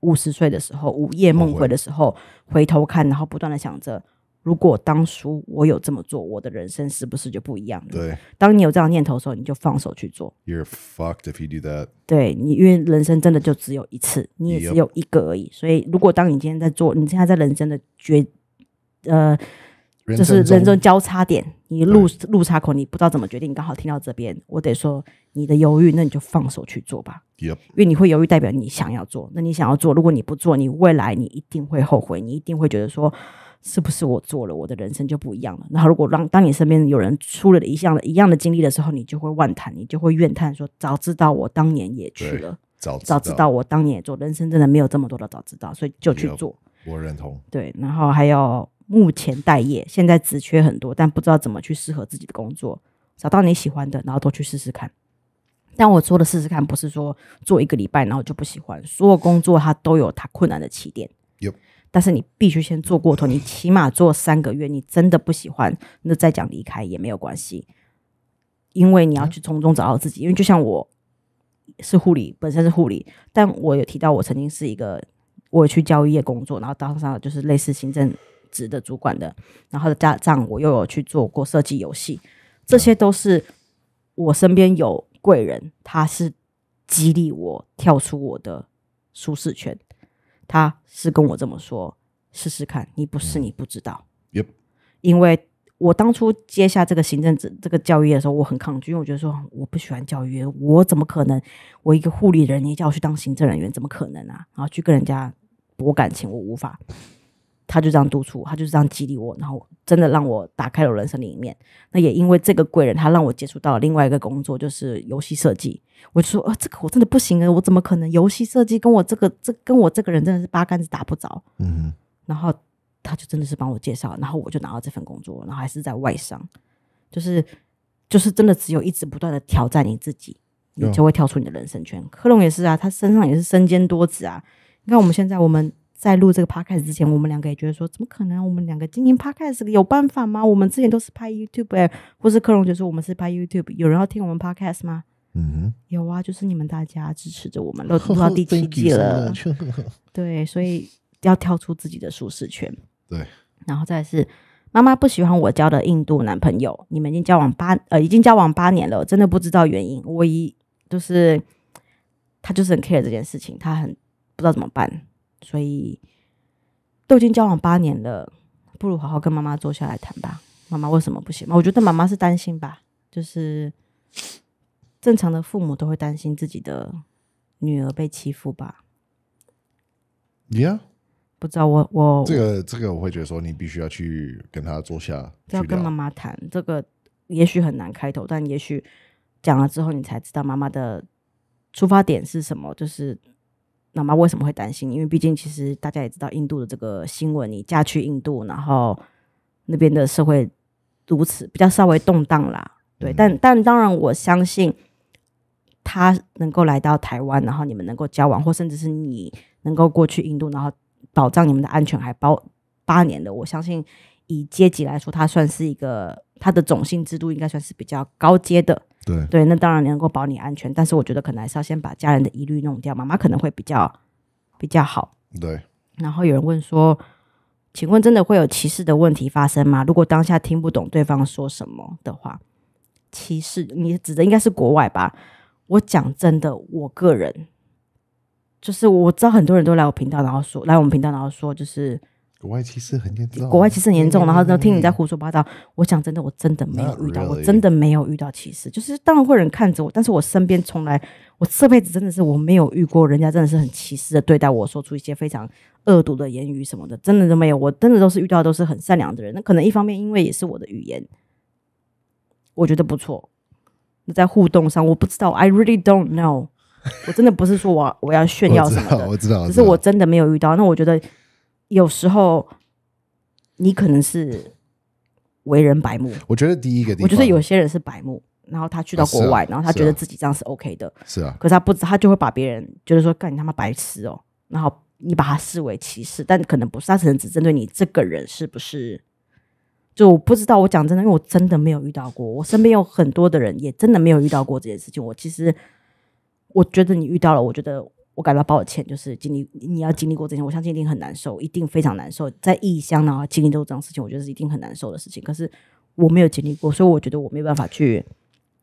五十岁的时候，午夜梦回的时候回头看，然后不断的想着，如果当初我有这么做，我的人生是不是就不一样？对，当你有这样念头的时候，你就放手去做。You're fucked if you do that。对，你因为人生真的就只有一次，你也只有一个而已，所以如果当你今天在做，你现在在人生的决，呃。这是人生交叉点，你路路岔口，你不知道怎么决定。刚好听到这边，我得说你的犹豫，那你就放手去做吧。因为你会犹豫，代表你想要做。那你想要做，如果你不做，你未来你一定会后悔，你一定会觉得说，是不是我做了，我的人生就不一样了？然后如果让当你身边有人出了一项一样的经历的时候，你就会万叹，你就会怨叹，说早知道我当年也去了，早早知道我当年也做人生真的没有这么多的早知道，所以就去做。我认同。对，然后还有。目前待业，现在只缺很多，但不知道怎么去适合自己的工作，找到你喜欢的，然后都去试试看。但我说的试试看，不是说做一个礼拜然后就不喜欢。所有工作它都有它困难的起点。Yep。但是你必须先做过头，你起码做三个月，你真的不喜欢，那再讲离开也没有关系。因为你要去从中找到自己。因为就像我是护理，本身是护理，但我有提到我曾经是一个，我去教育业工作，然后当上就是类似行政。职的主管的，然后的加上我又有去做过设计游戏，这些都是我身边有贵人，他是激励我跳出我的舒适圈，他是跟我这么说，试试看，你不是你不知道，因为因为我当初接下这个行政职这个教育的时候，我很抗拒，因为我觉得说我不喜欢教育，我怎么可能？我一个护理人，你叫我去当行政人员，怎么可能啊？然后去跟人家博感情，我无法。他就这样督促，他就是这样激励我，然后真的让我打开了人生的一面。那也因为这个贵人，他让我接触到了另外一个工作，就是游戏设计。我就说啊，这个我真的不行啊，我怎么可能游戏设计跟我这个这跟我这个人真的是八竿子打不着。嗯然后他就真的是帮我介绍，然后我就拿到这份工作，然后还是在外商，就是就是真的只有一直不断的挑战你自己，你就会跳出你的人生圈。克隆也是啊，他身上也是身兼多职啊。你看我们现在我们。在录这个 podcast 之前，我们两个也觉得说，怎么可能？我们两个经营 podcast 有办法吗？我们之前都是拍 YouTube，或是克隆，就说我们是拍 YouTube，有人要听我们 podcast 吗？嗯，有啊，就是你们大家支持着我们，都录到第七 季了。对，所以要跳出自己的舒适圈。对，然后再是妈妈不喜欢我交的印度男朋友，你们已经交往八呃，已经交往八年了，真的不知道原因。我一就是他就是很 care 这件事情，他很不知道怎么办。所以都已经交往八年了，不如好好跟妈妈坐下来谈吧。妈妈为什么不行？我觉得妈妈是担心吧，就是正常的父母都会担心自己的女儿被欺负吧。Yeah，不知道我我这个这个我会觉得说你必须要去跟他坐下，要跟妈妈谈。这个也许很难开头，但也许讲了之后，你才知道妈妈的出发点是什么，就是。妈妈为什么会担心？因为毕竟其实大家也知道印度的这个新闻，你嫁去印度，然后那边的社会如此比较稍微动荡啦。对，但但当然我相信他能够来到台湾，然后你们能够交往，或甚至是你能够过去印度，然后保障你们的安全，还包八年的。我相信以阶级来说，他算是一个他的种姓制度应该算是比较高阶的。对对，那当然能够保你安全，但是我觉得可能还是要先把家人的疑虑弄掉，妈妈可能会比较比较好。对，然后有人问说，请问真的会有歧视的问题发生吗？如果当下听不懂对方说什么的话，歧视，你指的应该是国外吧？我讲真的，我个人就是我知道很多人都来我频道，然后说来我们频道，然后说就是。国外歧视很严重，国外歧视很严重。然后呢，听你在胡说八道。我讲真的，我真的没有遇到，我真的没有遇到歧视。就是当然会有人看着我，但是我身边从来，我这辈子真的是我没有遇过，人家真的是很歧视的对待我，说出一些非常恶毒的言语什么的，真的都没有。我真的都是遇到都是很善良的人。那可能一方面因为也是我的语言，我觉得不错。那在互动上，我不知道，I really don't know。我真的不是说我我要炫耀什么的，我知道，只是我真的没有遇到。那我觉得。有时候，你可能是为人白目。我觉得第一个，我觉得有些人是白目，然后他去到国外，然后他觉得自己这样是 OK 的，是啊。可是他不，他就会把别人觉得说，干你他妈白痴哦，然后你把他视为歧视，但可能不是，他可能只针对你这个人是不是？就我不知道，我讲真的，因为我真的没有遇到过。我身边有很多的人也真的没有遇到过这件事情。我其实，我觉得你遇到了，我觉得。我感到抱歉，就是经历你要经历过这些，我相信一定很难受，一定非常难受。在异乡，然后经历这种事情，我觉得是一定很难受的事情。可是我没有经历过，所以我觉得我没办法去。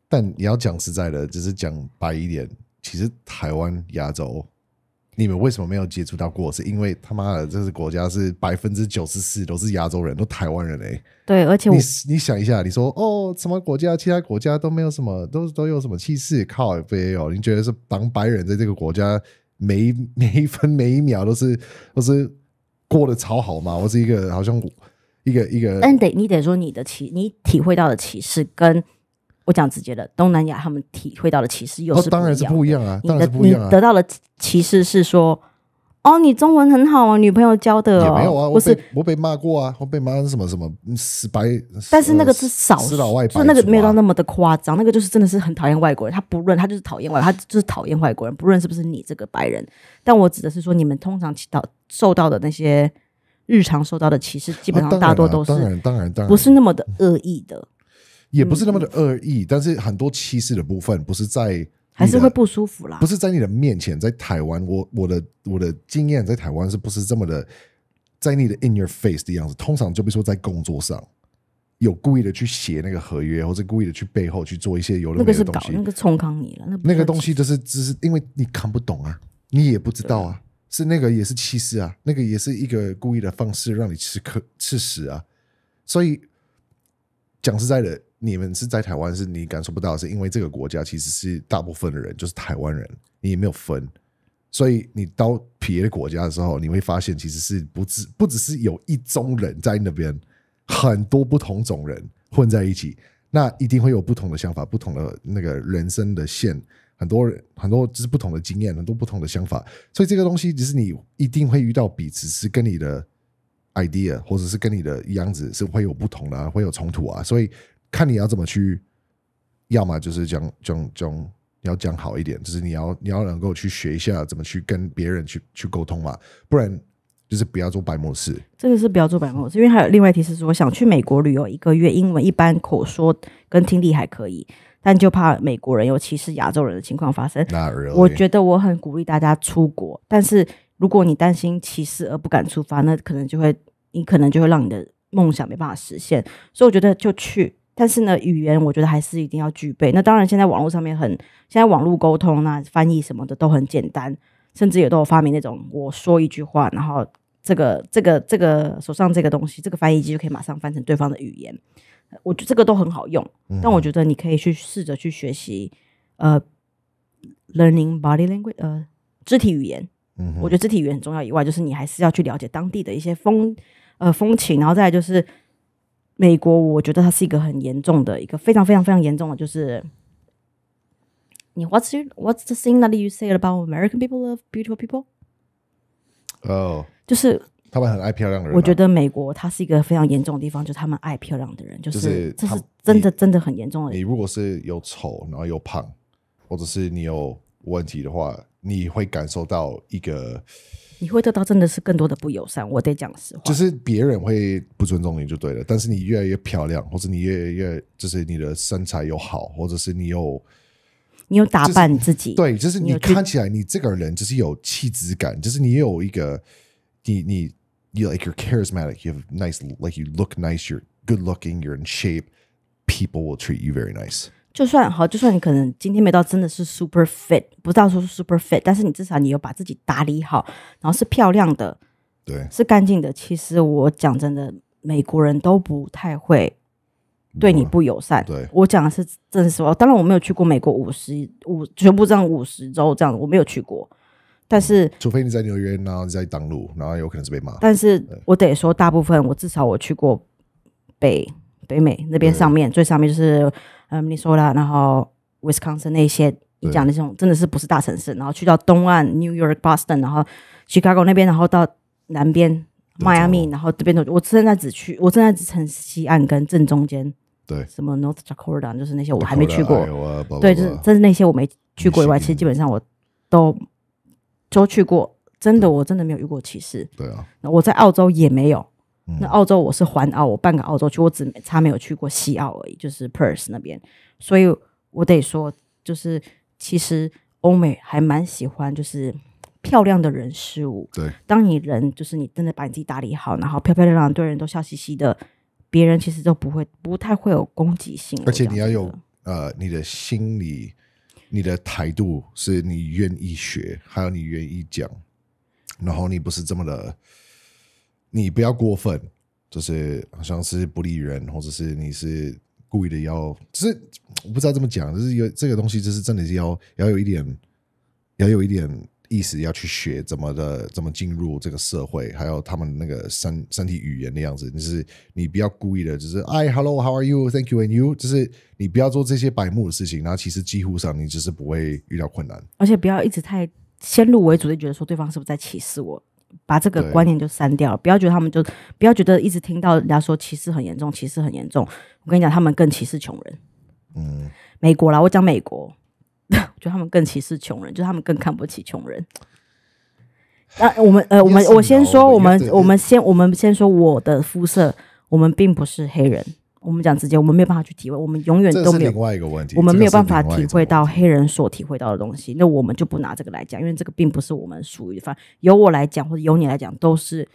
但你要讲实在的，只是讲白一点，其实台湾亚洲，你们为什么没有接触到过？是因为他妈的，这是国家是百分之九十四都是亚洲人，都台湾人哎。对，而且你你想一下，你说哦，什么国家？其他国家都没有什么，都都有什么气势？靠，非也有？觉得是当白人在这个国家？每 每一分每一秒都是都是过得超好嘛，我是一个好像一个一个，但得你得说你的歧你体会到的歧视，跟我讲直接的东南亚他们体会到的歧视又是不一样，当然不一样啊，你你得到的歧视是说。哦，你中文很好啊，女朋友教的。没有啊，不是我被骂过啊，我被骂什么什么死白，但是那个是少死老外，那个没有到那么的夸张，那个就是真的是很讨厌外国人，他不论他就是讨厌外，他就是讨厌外国人，不论是不是你这个白人。但我指的是说，你们通常到受到的那些日常受到的歧视，基本上大多都是当然当然当然，不是那么的恶意的，也不是那么的恶意，但是很多歧视的部分不是在。还是会不舒服啦。不是在你的面前，在台湾，我我的我的经验，在台湾是不是这么的，在你的 in your face 的样子？通常就被说在工作上有故意的去写那个合约，或者故意的去背后去做一些有那个东西。那个冲康你了，那那个东西就是只是因为你看不懂啊，你也不知道啊，是那个也是歧视啊，那个也是一个故意的方式让你吃客吃屎啊。所以讲实在的。你们是在台湾，是你感受不到，是因为这个国家其实是大部分的人就是台湾人，你也没有分，所以你到别的国家的时候，你会发现其实是不止不只是有一种人在那边，很多不同种人混在一起，那一定会有不同的想法，不同的那个人生的线，很多人很多就是不同的经验，很多不同的想法，所以这个东西就是你一定会遇到彼此是跟你的 idea 或者是跟你的样子是会有不同的，会有冲突啊，所以。看你要怎么去，要么就是讲讲讲，要讲好一点，就是你要你要能够去学一下怎么去跟别人去去沟通嘛，不然就是不要做白模式。这个是不要做白模式，因为还有另外提示说，想去美国旅游一个月，英文一般口说跟听力还可以，但就怕美国人有歧视亚洲人的情况发生。那我觉得我很鼓励大家出国，但是如果你担心歧视而不敢出发，那可能就会你可能就会让你的梦想没办法实现。所以我觉得就去。但是呢，语言我觉得还是一定要具备。那当然，现在网络上面很，现在网络沟通、那翻译什么的都很简单，甚至也都有发明那种我说一句话，然后这个这个这个手上这个东西，这个翻译机就可以马上翻成对方的语言。我觉得这个都很好用，但我觉得你可以去试着去学习，呃，learning body language，呃，肢体语言。嗯，我觉得肢体语言很重要。以外，就是你还是要去了解当地的一些风，呃，风情。然后再就是。美国，我觉得它是一个很严重的一个，非常非常非常严重的，就是你 what's what's the thing that you say about American people of beautiful people？哦，就是他们很爱漂亮的人。我觉得美国它是一个非常严重的地方，就是他们爱漂亮的人，就是这是真的真的很严重的。你如果是有丑然后又胖，或者是你有问题的话，你会感受到一个。你会得到真的是更多的不友善，我得讲实话。就是别人会不尊重你就对了，但是你越来越漂亮，或者你越越就是你的身材又好，或者是你有你有打扮自己，对，就是你看起来你这个人就是有气质感，就是你有一个你你你 like you're charismatic, y o u h a v e nice, like you look nice, you're good looking, you're in shape, people will treat you very nice. 就算好，就算你可能今天没到，真的是 super fit，不道说 super fit，但是你至少你有把自己打理好，然后是漂亮的，对，是干净的。其实我讲真的，美国人都不太会对你不友善。对我讲的是真实话，当然我没有去过美国五十五全部这样五十州这样，我没有去过。但是除非你在纽约，然后你在当路，然后有可能是被骂。但是我得说，大部分我至少我去过北北美那边上面最上面就是。嗯，你说啦，然后 Wisconsin 那些，你讲的这种真的是不是大城市？然后去到东岸，New York、Boston，然后 Chicago 那边，然后到南边迈阿密，然后这边都，我现在只去，我现在只城西岸跟正中间，对，什么 North Dakota，就是那些我还没去过，对，就是，但是那些我没去过以外，其实基本上我都都去过，真的，我真的没有遇过歧视，对啊，我在澳洲也没有。那澳洲我是环澳，我半个澳洲去，我只差没有去过西澳而已，就是 Perth 那边，所以我得说，就是其实欧美还蛮喜欢就是漂亮的人事物。对，当你人就是你真的把你自己打理好，然后漂漂亮亮，对人都笑嘻嘻的，别人其实都不会不太会有攻击性。而且你要有呃，你的心理、你的态度是你愿意学，还有你愿意讲，然后你不是这么的。你不要过分，就是好像是不利人，或者是你是故意的要，就是我不知道这么讲，就是有这个东西，就是真的是要要有一点，要有一点意识，要去学怎么的，怎么进入这个社会，还有他们那个身身体语言的样子。就是你不要故意的，就是哎，hello，how are you，thank you and you，就是你不要做这些白目的事情，那其实几乎上你就是不会遇到困难，而且不要一直太先入为主就觉得说对方是不是在歧视我。把这个观念就删掉，不要觉得他们就不要觉得一直听到人家说歧视很严重，歧视很严重。我跟你讲，他们更歧视穷人。嗯，美国啦，我讲美国，就 觉得他们更歧视穷人，就他们更看不起穷人。那我们呃，我们我先说，我们我们先我们先说我的肤色，我们并不是黑人。我们讲直接，我们没有办法去体会，我们永远都没有另外一个问题，我们没有办法体会到黑人所体会到的东西。那我们就不拿这个来讲，因为这个并不是我们属于，反正由我来讲或者由你来讲，都是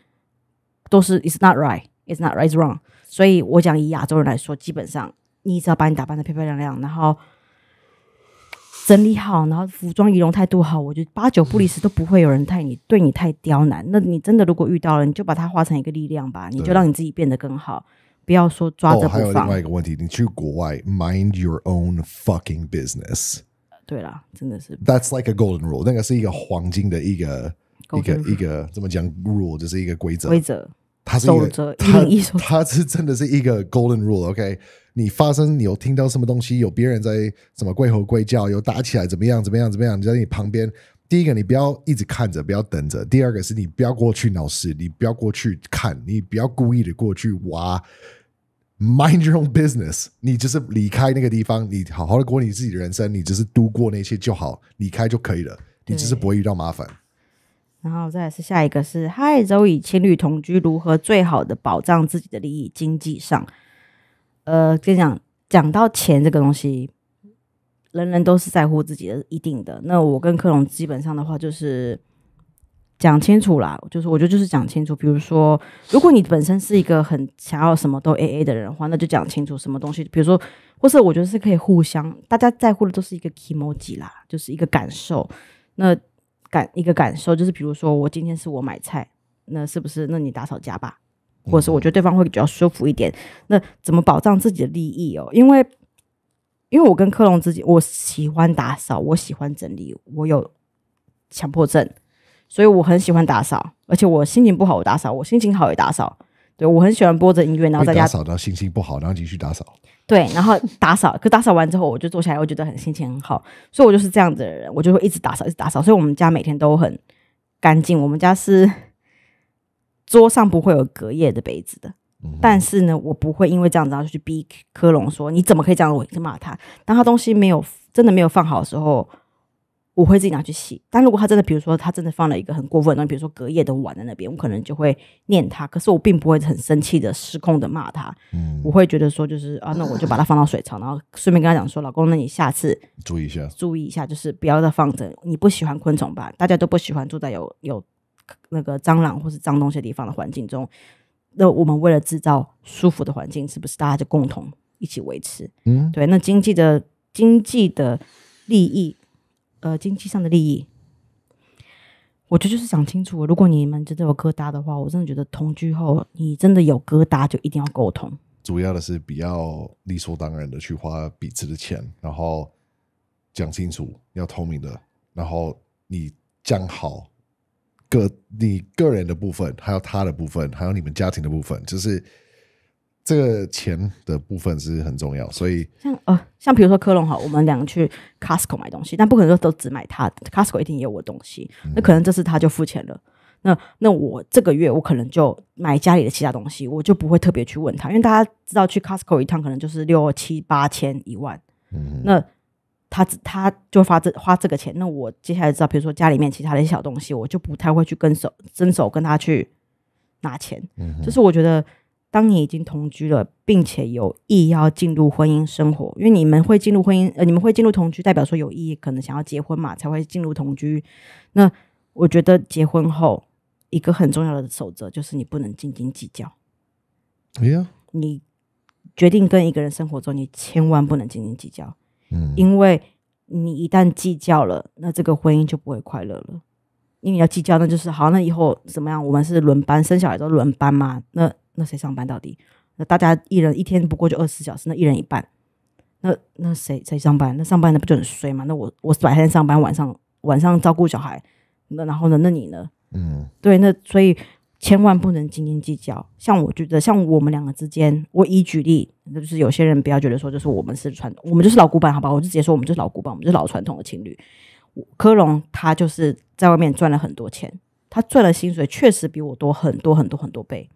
都是。It's not right, it's not right, wrong。所以我讲以亚洲人来说，基本上你只要把你打扮的漂漂亮亮，然后整理好，然后服装仪容态度好，我觉得八九不离十都不会有人太你对你太刁难。那你真的如果遇到了，你就把它化成一个力量吧，你就让你自己变得更好。不要说抓着不放。还有一个问题，你去国外，mind your own fucking business。对啦，真的是。That's like a golden rule。那个是一个黄金的一个一个一个怎么讲 rule，就是一个规则。规则。它是一个，它它是真的是一个 golden rule。OK，你发生你有听到什么东西，有别人在什么跪吼跪叫，有打起来怎么样怎么样怎么样，你在你旁边，第一个你不要一直看着，不要等着；第二个是你不要过去闹事，你不要过去看，你不要故意的过去挖。Mind your own business。你就是离开那个地方，你好好的过你自己的人生，你只是度过那些就好，离开就可以了。你只是不会遇到麻烦。然后再来是下一个是 Hi 以情侣同居如何最好的保障自己的利益经济上？呃，跟你讲讲到钱这个东西，人人都是在乎自己的一定的。那我跟克隆基本上的话就是。讲清楚啦，就是我觉得就是讲清楚。比如说，如果你本身是一个很想要什么都 A A 的人的话，那就讲清楚什么东西。比如说，或是我觉得是可以互相，大家在乎的都是一个 emoji 啦，就是一个感受。那感一个感受就是，比如说我今天是我买菜，那是不是？那你打扫家吧，或是我觉得对方会比较舒服一点。那怎么保障自己的利益哦？因为因为我跟克隆自己，我喜欢打扫，我喜欢整理，我有强迫症。所以我很喜欢打扫，而且我心情不好我打扫，我心情好也打扫。对我很喜欢播着音乐，然后在家打扫，然后心情不好，然后继续打扫。对，然后打扫，可打扫完之后，我就坐下来，我觉得很心情很好。所以我就是这样子的人，我就会一直打扫，一直打扫。所以我们家每天都很干净。我们家是桌上不会有隔夜的杯子的，但是呢，我不会因为这样子然就去逼科隆说你怎么可以这样？我骂他，当他东西没有真的没有放好的时候。我会自己拿去洗，但如果他真的，比如说他真的放了一个很过分的东西，比如说隔夜的碗在那边，我可能就会念他。可是我并不会很生气的失控的骂他。嗯，我会觉得说，就是啊，那我就把它放到水槽，然后顺便跟他讲说，老公，那你下次注意一下，注意一下，就是不要再放着。你不喜欢昆虫吧？大家都不喜欢住在有有那个蟑螂或是脏东西的地方的环境中。那我们为了制造舒服的环境，是不是大家就共同一起维持？嗯，对。那经济的经济的利益。呃，经济上的利益，我觉得就是想清楚。如果你们真的有疙瘩的话，我真的觉得同居后，你真的有疙瘩，就一定要沟通。主要的是比较理所当然的去花彼此的钱，然后讲清楚，要透明的，然后你讲好个你个人的部分，还有他的部分，还有你们家庭的部分，就是。这个钱的部分是很重要，所以像呃，像比如说科隆好，我们两个去 Costco 买东西，但不可能说都只买他 Costco 一定也有我东西，那可能这次他就付钱了，那那我这个月我可能就买家里的其他东西，我就不会特别去问他，因为大家知道去 Costco 一趟可能就是六七八千一万，嗯，那他他就花这花这个钱，那我接下来知道，比如说家里面其他的一些小东西，我就不太会去跟手伸手跟他去拿钱，嗯，就是我觉得。当你已经同居了，并且有意要进入婚姻生活，因为你们会进入婚姻，呃，你们会进入同居，代表说有意可能想要结婚嘛，才会进入同居。那我觉得结婚后一个很重要的守则就是你不能斤斤计较。呀，你决定跟一个人生活中，你千万不能斤斤计较。嗯，因为你一旦计较了，那这个婚姻就不会快乐了。因为要计较，那就是好，那以后怎么样？我们是轮班生小孩都轮班嘛？那那谁上班到底？那大家一人一天不过就二十四小时，那一人一半，那那谁谁上班？那上班的不就很衰嘛？那我我白天上班，晚上晚上照顾小孩，那然后呢？那你呢？嗯，对，那所以千万不能斤斤计较。像我觉得，像我们两个之间，我以举例，那就是有些人不要觉得说，就是我们是传，我们就是老古板，好吧？我就直接说，我们就是老古板，我们是老传统的情侣。科隆他就是在外面赚了很多钱，他赚的薪水确实比我多很多很多很多倍。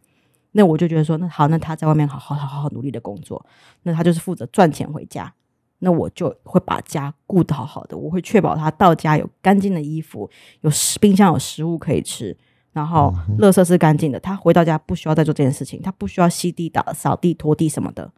那我就觉得说，那好，那他在外面好好好好努力的工作，那他就是负责赚钱回家。那我就会把家顾得好好的，我会确保他到家有干净的衣服，有冰箱有食物可以吃，然后垃圾是干净的。他回到家不需要再做这件事情，他不需要吸地、打扫地、拖地什么的。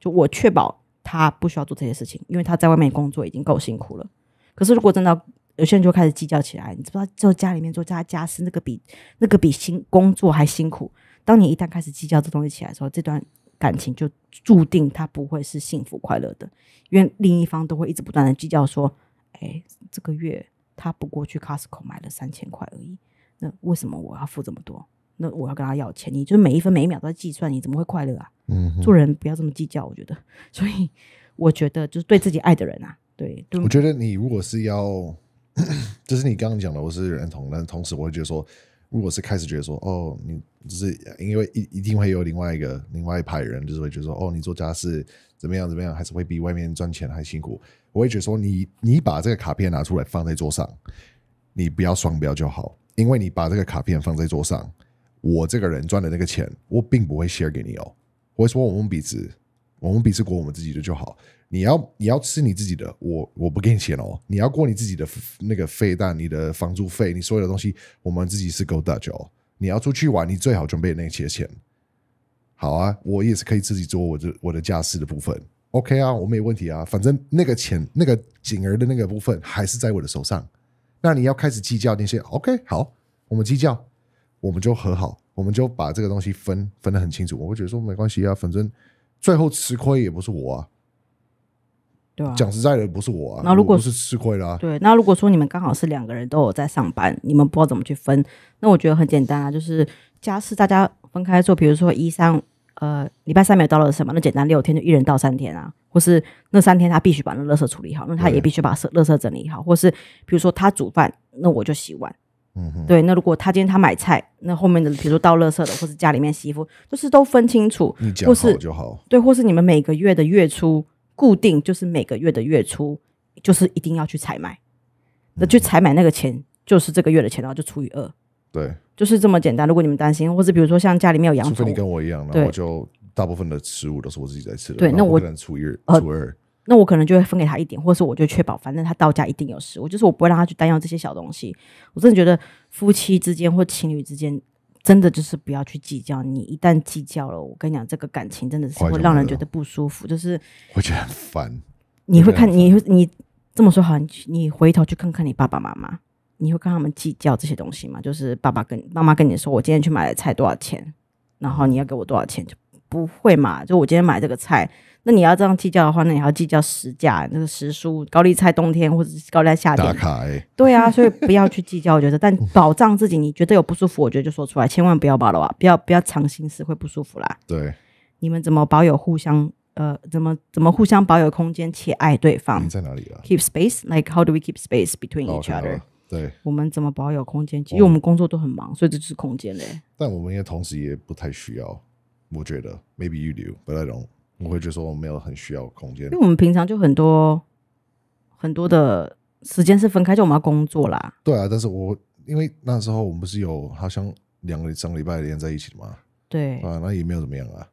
就我确保他不需要做这些事情，因为他在外面工作已经够辛苦了。可是，如果真的有些人就开始计较起来，你知不知道？就家里面做家家事，那个比那个比辛工作还辛苦。当你一旦开始计较这东西起来的时候，这段感情就注定它不会是幸福快乐的，因为另一方都会一直不断的计较说：“哎，这个月他不过去 Costco 买了三千块而已，那为什么我要付这么多？那我要跟他要钱？你就是每一分每一秒都在计算，你怎么会快乐啊？”嗯，做人不要这么计较，我觉得。所以我觉得，就是对自己爱的人啊。对，我觉得你如果是要，就是你刚刚讲的，我是认同，但同时，我会觉得说，如果是开始觉得说，哦，你就是因为一一定会有另外一个另外一派人，就是会觉得说，哦，你做家事怎么样怎么样，还是会比外面赚钱还辛苦。我会觉得说，你你把这个卡片拿出来放在桌上，你不要双标就好，因为你把这个卡片放在桌上，我这个人赚的那个钱，我并不会 share 给你哦，我会说我们彼此。我们彼此过我们自己的就好。你要你要吃你自己的，我我不给你钱哦。你要过你自己的那个费但你的房租费，你所有的东西，我们自己是够大就。你要出去玩，你最好准备那些钱。好啊，我也是可以自己做我的我的驾驶的部分。OK 啊，我没问题啊，反正那个钱那个景儿的那个部分还是在我的手上。那你要开始计较那些 OK 好，我们计较，我们就和好，我们就把这个东西分分得很清楚。我会觉得说没关系啊，反正。最后吃亏也不是我啊，对啊，讲实在的，不是我啊。那如果是吃亏了，对。那如果说你们刚好是两个人都有在上班，你们不知道怎么去分，那我觉得很简单啊，就是家事大家分开做。比如说一三呃礼拜三没有到了什嘛，那简单，六天就一人到三天啊。或是那三天他必须把那垃圾处理好，那他也必须把设垃圾整理好。或是比如说他煮饭，那我就洗碗。嗯，对。那如果他今天他买菜，那后面的比如说倒垃圾的或是家里面洗衣服，就是都分清楚，你讲好就好。对，或是你们每个月的月初固定，就是每个月的月初就是一定要去采买，那去采买那个钱就是这个月的钱，然后就除以二。对，就是这么简单。如果你们担心，或者比如说像家里面有养，宠除非你跟我一样，后就大部分的食物都是我自己在吃的。对，那我可能除一除二。那我可能就会分给他一点，或者是我就确保，反正他到家一定有食。我就是我不会让他去担忧这些小东西。我真的觉得夫妻之间或情侣之间，真的就是不要去计较。你一旦计较了，我跟你讲，这个感情真的是会让人觉得不舒服。就是我觉得很烦。你会看，你会你这么说好，你回头去看看你爸爸妈妈，你会跟他们计较这些东西吗？就是爸爸跟妈妈跟你说，我今天去买的菜多少钱，然后你要给我多少钱就。不会嘛？就我今天买这个菜，那你要这样计较的话，那也要计较时价，那个时蔬高丽菜冬天或者是高丽菜夏天。打卡。对啊，所以不要去计较，我觉得。但保障自己，你觉得有不舒服，我觉得就说出来，千万不要保留啊！不要不要藏心思，会不舒服啦。对。你们怎么保有互相呃？怎么怎么互相保有空间且爱对方？在哪里啊？Keep space, like how do we keep space between each other? 对，我们怎么保有空间？因为我们工作都很忙，所以这就是空间嘞。但我们也同时也不太需要。我觉得 maybe you do, but I don't。我会觉得说我没有很需要空间，因为我们平常就很多很多的时间是分开，就我们要工作啦。对啊，但是我因为那时候我们不是有好像两个个礼拜连在一起的吗？对啊，那也没有怎么样啊。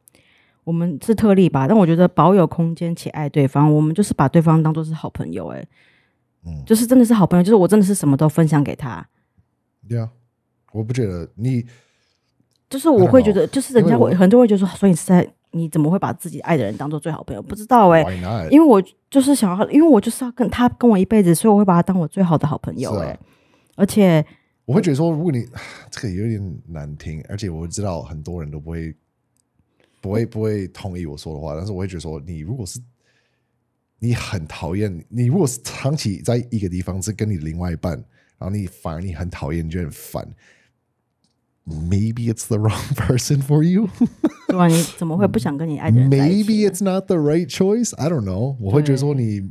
我们是特例吧，但我觉得保有空间且爱对方，我们就是把对方当做是好朋友。哎，嗯，就是真的是好朋友，就是我真的是什么都分享给他。对啊，我不觉得你。就是我会觉得，就是人家会很多人会得说，所以你是在你怎么会把自己爱的人当做最好朋友？不知道哎，因为我就是想要，因为我就是要跟他跟我一辈子，所以我会把他当我最好的好朋友哎。而且我会觉得说，如果你这个有点难听，而且我知道很多人都不会不会不会同意我说的话，但是我会觉得说，你如果是你很讨厌，你如果是长期在一个地方是跟你另外一半，然后你反而你很讨厌，你就很烦。maybe it's the wrong person for you。对，怎么会不想跟你爱人？maybe it's not the right choice。I don't know。我会觉得说你，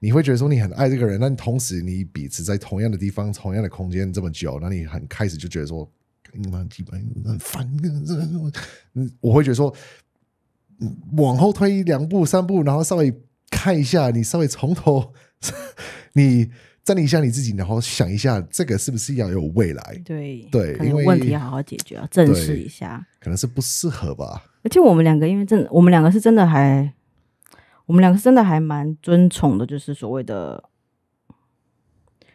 你会觉得说你很爱这个人，但同时你彼此在同样的地方、同样的空间这么久，那你很开始就觉得说，你很基本很烦。我会觉得说，往后推两步、三步，然后稍微看一下，你稍微从头，你。整理一下你自己，然后想一下，这个是不是要有未来？对对，可能问题要好好解决啊，正视一下，可能是不适合吧。而且我们两个，因为真，的，我们两个是真的还，我们两个真的还蛮尊崇的，就是所谓的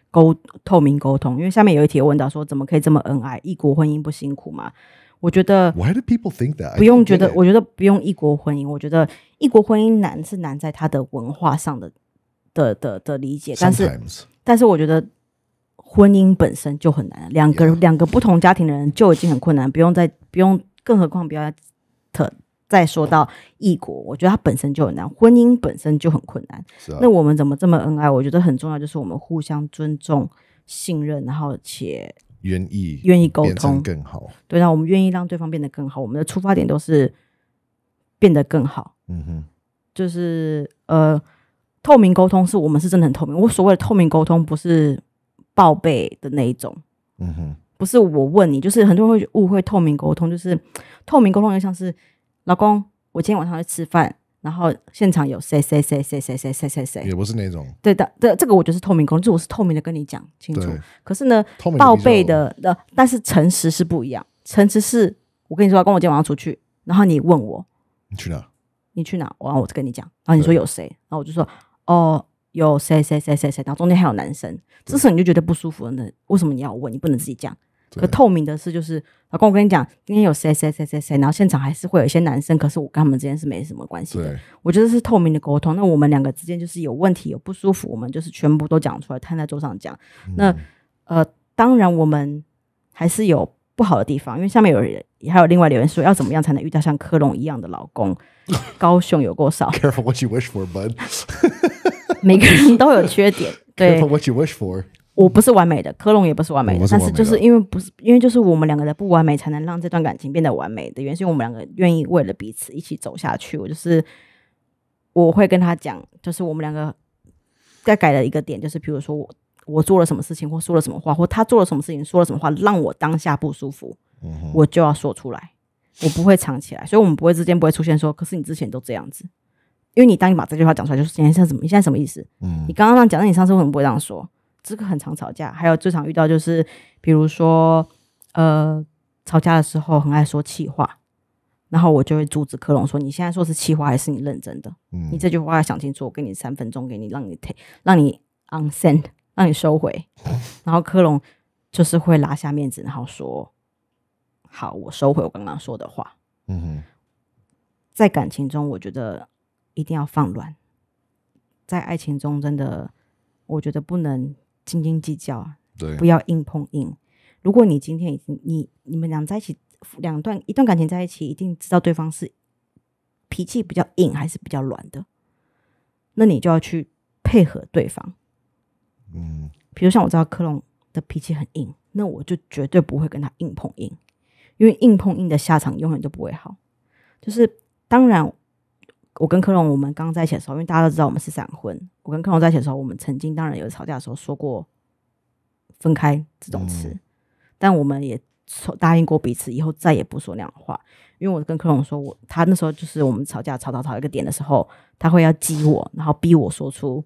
沟透明沟通。因为下面有一题问到说，怎么可以这么恩爱？异国婚姻不辛苦吗？我觉得，Why do people think that？不用觉得，我觉得不用异国婚姻。我觉得异国婚姻难是难在他的文化上的的的的理解，但是。但是我觉得婚姻本身就很难，两个人两个不同家庭的人就已经很困难，不用再不用，更何况不要再再说到异国。我觉得它本身就很难，婚姻本身就很困难。那我们怎么这么恩爱？我觉得很重要，就是我们互相尊重、信任，然后且愿意愿意沟通更好。对，那我们愿意让对方变得更好。我们的出发点都是变得更好。嗯哼，就是呃。透明沟通是我们是真的很透明。我所谓的透明沟通，不是报备的那一种。嗯哼，不是我问你，就是很多人会误会透明沟通，就是透明沟通就像是老公，我今天晚上要吃饭，然后现场有谁谁谁谁谁谁谁谁谁，也不是那种。对的，这这个我觉得是透明沟通，我是透明的跟你讲清楚。可是呢，报备的的，但是诚实是不一样。诚实是，我跟你说，老公，我今天晚上出去，然后你问我你去哪，你去哪，然后我跟你讲，然后你说有谁，然后我就说。哦，有谁谁谁谁谁，然后中间还有男生，这时候你就觉得不舒服了。那为什么你要问？你不能自己讲？可透明的是，就是老公，我跟你讲，今天有谁谁谁谁谁，然后现场还是会有一些男生，可是我跟他们之间是没什么关系的。我觉得是透明的沟通。那我们两个之间就是有问题、有不舒服，我们就是全部都讲出来，摊在桌上讲。那呃，当然我们还是有不好的地方，因为下面有人还有另外留言说，要怎么样才能遇到像科隆一样的老公？高雄有多少？Careful what you wish for, bud. 每个人都有缺点，对。我不是完美的，科隆也不是完美的，但是就是因为不是，因为就是我们两个人不完美，才能让这段感情变得完美的原因，我们两个愿意为了彼此一起走下去。我就是我会跟他讲，就是我们两个在改的一个点，就是比如说我我做了什么事情，或说了什么话，或他做了什么事情，说了什么话，让我当下不舒服，我就要说出来，我不会藏起来，所以我们不会之间不会出现说，可是你之前都这样子。因为你当你把这句话讲出来，就是你现在什么？你现在什么意思？嗯，你刚刚那样讲，那你上次为什么不会这样说？这个很常吵架。还有最常遇到就是，比如说，呃，吵架的时候很爱说气话，然后我就会阻止科隆说：“你现在说是气话，还是你认真的？你这句话想清楚，我给你三分钟，给你让你退，让你 u n s e n d 让你收回。”然后科隆就是会拉下面子，然后说：“好，我收回我刚刚说的话。”嗯哼，在感情中，我觉得。一定要放软，在爱情中真的，我觉得不能斤斤计较，对，不要硬碰硬。如果你今天已经你你们俩在一起，两段一段感情在一起，一定知道对方是脾气比较硬还是比较软的，那你就要去配合对方。嗯，比如像我知道克隆的脾气很硬，那我就绝对不会跟他硬碰硬，因为硬碰硬的下场永远都不会好。就是当然。我跟克隆，我们刚在一起的时候，因为大家都知道我们是闪婚。我跟克隆在一起的时候，我们曾经当然有吵架的时候说过分开这种词，但我们也答应过彼此以后再也不说那样的话。因为我跟克隆说，我他那时候就是我们吵架吵吵吵一个点的时候，他会要激我，然后逼我说出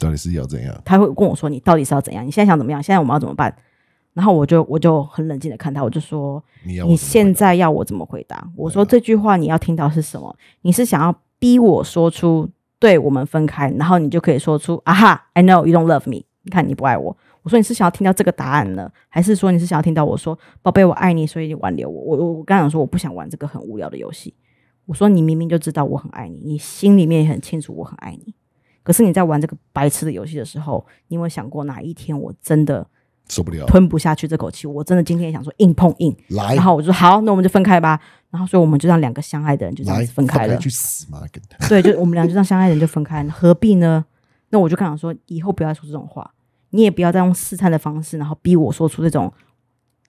到底是要怎样。他会跟我说：“你到底是要怎样？你现在想怎么样？现在我们要怎么办？”然后我就我就很冷静的看他，我就说：“你现在要我怎么回答？”我说：“这句话你要听到是什么？你是想要？”逼我说出对我们分开，然后你就可以说出啊哈，I know you don't love me。你看你不爱我，我说你是想要听到这个答案呢，还是说你是想要听到我说宝贝我爱你，所以挽留我？我我我刚想说我不想玩这个很无聊的游戏。我说你明明就知道我很爱你，你心里面也很清楚我很爱你，可是你在玩这个白痴的游戏的时候，你有没有想过哪一天我真的？受不了，吞不下去这口气，我真的今天也想说硬碰硬，来，然后我就说好，那我们就分开吧，然后所以我们就让两个相爱的人就这样分开了，去死吗？对，就我们俩就让相爱的人就分开，何必呢？那我就跟他说，以后不要说这种话，你也不要再用试探的方式，然后逼我说出这种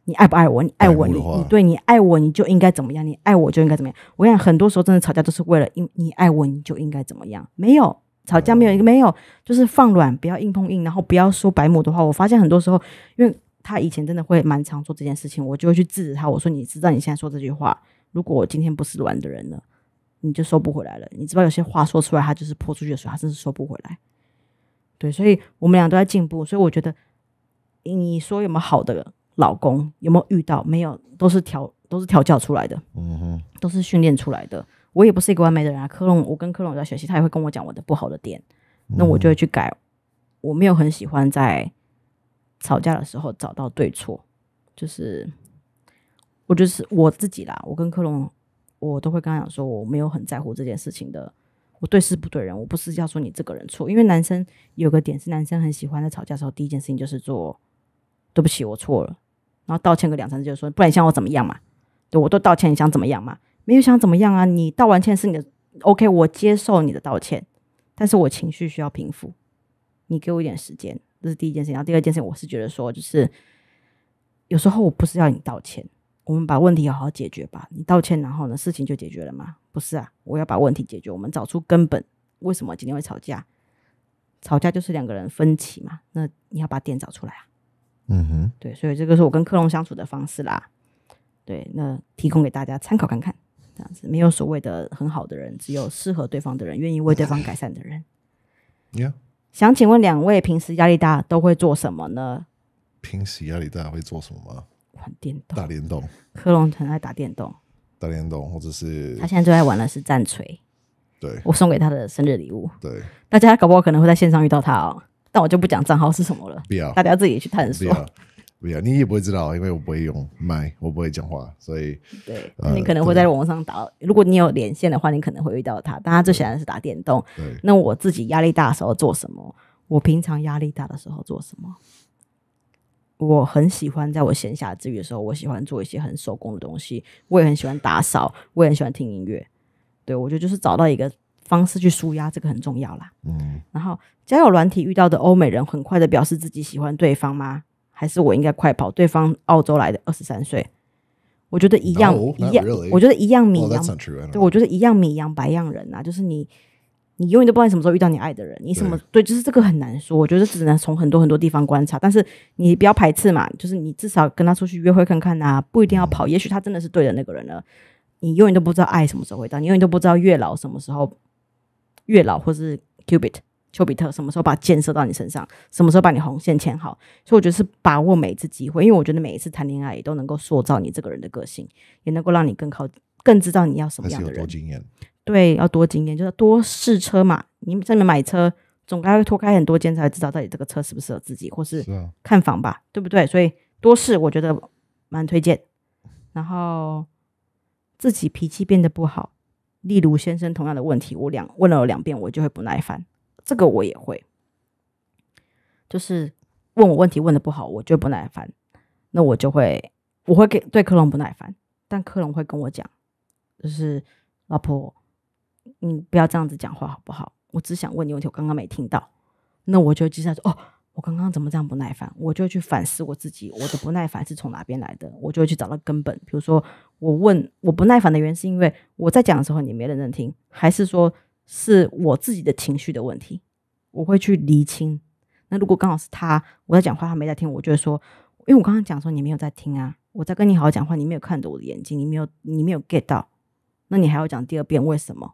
你爱不爱我，你爱我，你你对你爱我，你就应该怎么样，你爱我就应该怎么样。我想很多时候真的吵架都是为了因你爱我你就应该怎么样，没有。吵架没有一个没有，就是放软，不要硬碰硬，然后不要说白某的话。我发现很多时候，因为他以前真的会蛮常做这件事情，我就会去制止他。我说：“你知道你现在说这句话，如果我今天不是软的人了，你就收不回来了。你知道有些话说出来，他就是泼出去的水，他真是收不回来。”对，所以我们俩都在进步。所以我觉得，你说有没有好的老公？有没有遇到？没有，都是调，都是调教出来的，嗯哼，都是训练出来的。我也不是一个完美的人啊，科隆，我跟科隆在学习，他也会跟我讲我的不好的点，那我就会去改。我没有很喜欢在吵架的时候找到对错，就是我就是我自己啦。我跟科隆，我都会跟他讲说，我没有很在乎这件事情的。我对事不对人，我不是要说你这个人错，因为男生有个点是男生很喜欢在吵架的时候，第一件事情就是做对不起我错了，然后道歉个两三次就说不然像我怎么样嘛？对我都道歉，你想怎么样嘛？没有想怎么样啊！你道完歉是你的，OK，我接受你的道歉，但是我情绪需要平复，你给我一点时间，这是第一件事。然后第二件事，我是觉得说，就是有时候我不是要你道歉，我们把问题好好解决吧。你道歉，然后呢，事情就解决了吗？不是啊，我要把问题解决，我们找出根本，为什么今天会吵架？吵架就是两个人分歧嘛，那你要把点找出来啊。嗯哼，对，所以这个是我跟克隆相处的方式啦。对，那提供给大家参考看看。这样子没有所谓的很好的人，只有适合对方的人，愿意为对方改善的人。Yeah。想请问两位，平时压力大都会做什么呢？平时压力大会做什么？玩电动，打联动。柯龙城在打电动，打联动，或者是他现在最爱玩的是战锤。对，我送给他的生日礼物。对，大家搞不好可能会在线上遇到他哦，但我就不讲账号是什么了，不要，大家要自己去探索。不要，你也不会知道，因为我不会用麦，我不会讲话，所以对你可能会在网上打。如果你有连线的话，你可能会遇到他。但他最显的是打电动。那我自己压力大的时候做什么？我平常压力大的时候做什么？我很喜欢在我闲暇之余的时候，我喜欢做一些很手工的东西。我也很喜欢打扫，我也很喜欢听音乐。对，我觉得就是找到一个方式去舒压，这个很重要啦。嗯。然后交友软体遇到的欧美人，很快的表示自己喜欢对方吗？还是我应该快跑？对方澳洲来的二十三岁，我觉得一样一样，我觉得一样米一样，对，我觉得一样米一样白样人啊，就是你，你永远都不知道什么时候遇到你爱的人，你什么对，就是这个很难说，我觉得只能从很多很多地方观察，但是你不要排斥嘛，就是你至少跟他出去约会看看啊，不一定要跑，也许他真的是对的那个人了。你永远都不知道爱什么时候会到，你永远都不知道月老什么时候月老或是 Cupid。丘比特什么时候把箭射到你身上？什么时候把你红线牵好？所以我觉得是把握每一次机会，因为我觉得每一次谈恋爱也都能够塑造你这个人的个性，也能够让你更靠更知道你要什么样的人。对，要多经验，就是多试车嘛。你在那买车总该脱开很多间才知道到底这个车适不适合自己，或是看房吧，对不对？所以多试，我觉得蛮推荐。然后自己脾气变得不好，例如先生同样的问题，我两问了两遍，我就会不耐烦。这个我也会，就是问我问题问的不好，我就不耐烦，那我就会我会给对克隆不耐烦，但克隆会跟我讲，就是老婆，你不要这样子讲话好不好？我只想问你问题，我刚刚没听到，那我就接下说哦，我刚刚怎么这样不耐烦？我就去反思我自己，我的不耐烦是从哪边来的，我就去找到根本。比如说，我问我不耐烦的原因，是因为我在讲的时候你没认真听，还是说？是我自己的情绪的问题，我会去厘清。那如果刚好是他我在讲话，他没在听，我就会说，因为我刚刚讲说你没有在听啊，我在跟你好好讲话，你没有看着我的眼睛，你没有你没有 get 到，那你还要讲第二遍为什么？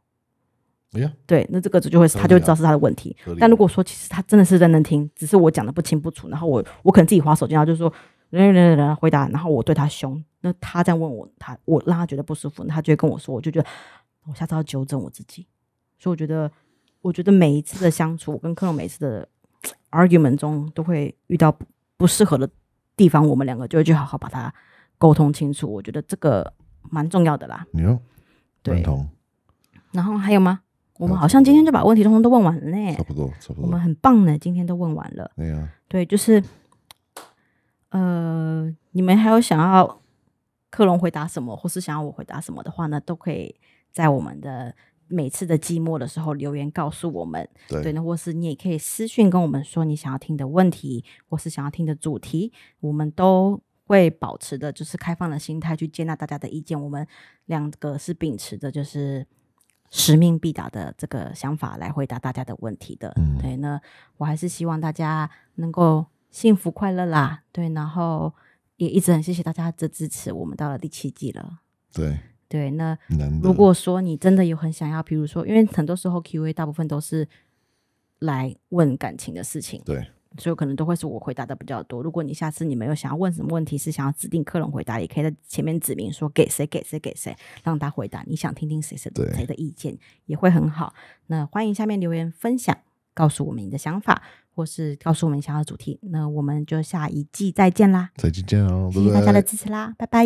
对，那这个就会，他就知道是他的问题。但如果说其实他真的是认真听，只是我讲的不清不楚，然后我我可能自己划手机，然后就说，人人来回答，然后我对他凶，那他这样问我，他我让他觉得不舒服，他就会跟我说，我就觉得我下次要纠正我自己。所以我觉得，我觉得每一次的相处，我跟克隆每一次的 argument 中，都会遇到不适合的地方，我们两个就会去好好把它沟通清楚。我觉得这个蛮重要的啦。对然后还有吗？我们好像今天就把问题通通都问完了呢。差不多，差不多。我们很棒呢，今天都问完了。对啊。对，就是，呃，你们还有想要克隆回答什么，或是想要我回答什么的话呢，都可以在我们的。每次的寂寞的时候，留言告诉我们，对那或是你也可以私信跟我们说你想要听的问题，或是想要听的主题，我们都会保持的就是开放的心态去接纳大家的意见。我们两个是秉持着就是使命必达的这个想法来回答大家的问题的。对，那我还是希望大家能够幸福快乐啦，对，然后也一直很谢谢大家的支持，我们到了第七季了，对。对，那如果说你真的有很想要，比如说，因为很多时候 Q A 大部分都是来问感情的事情，对，所以可能都会是我回答的比较多。如果你下次你们有想要问什么问题，是想要指定客人回答，也可以在前面指明说给谁给谁给谁，让他回答。你想听听谁谁谁的意见，也会很好。那欢迎下面留言分享，告诉我们你的想法，或是告诉我们想要主题。那我们就下一季再见啦，再见哦，谢谢大家的支持啦，拜拜。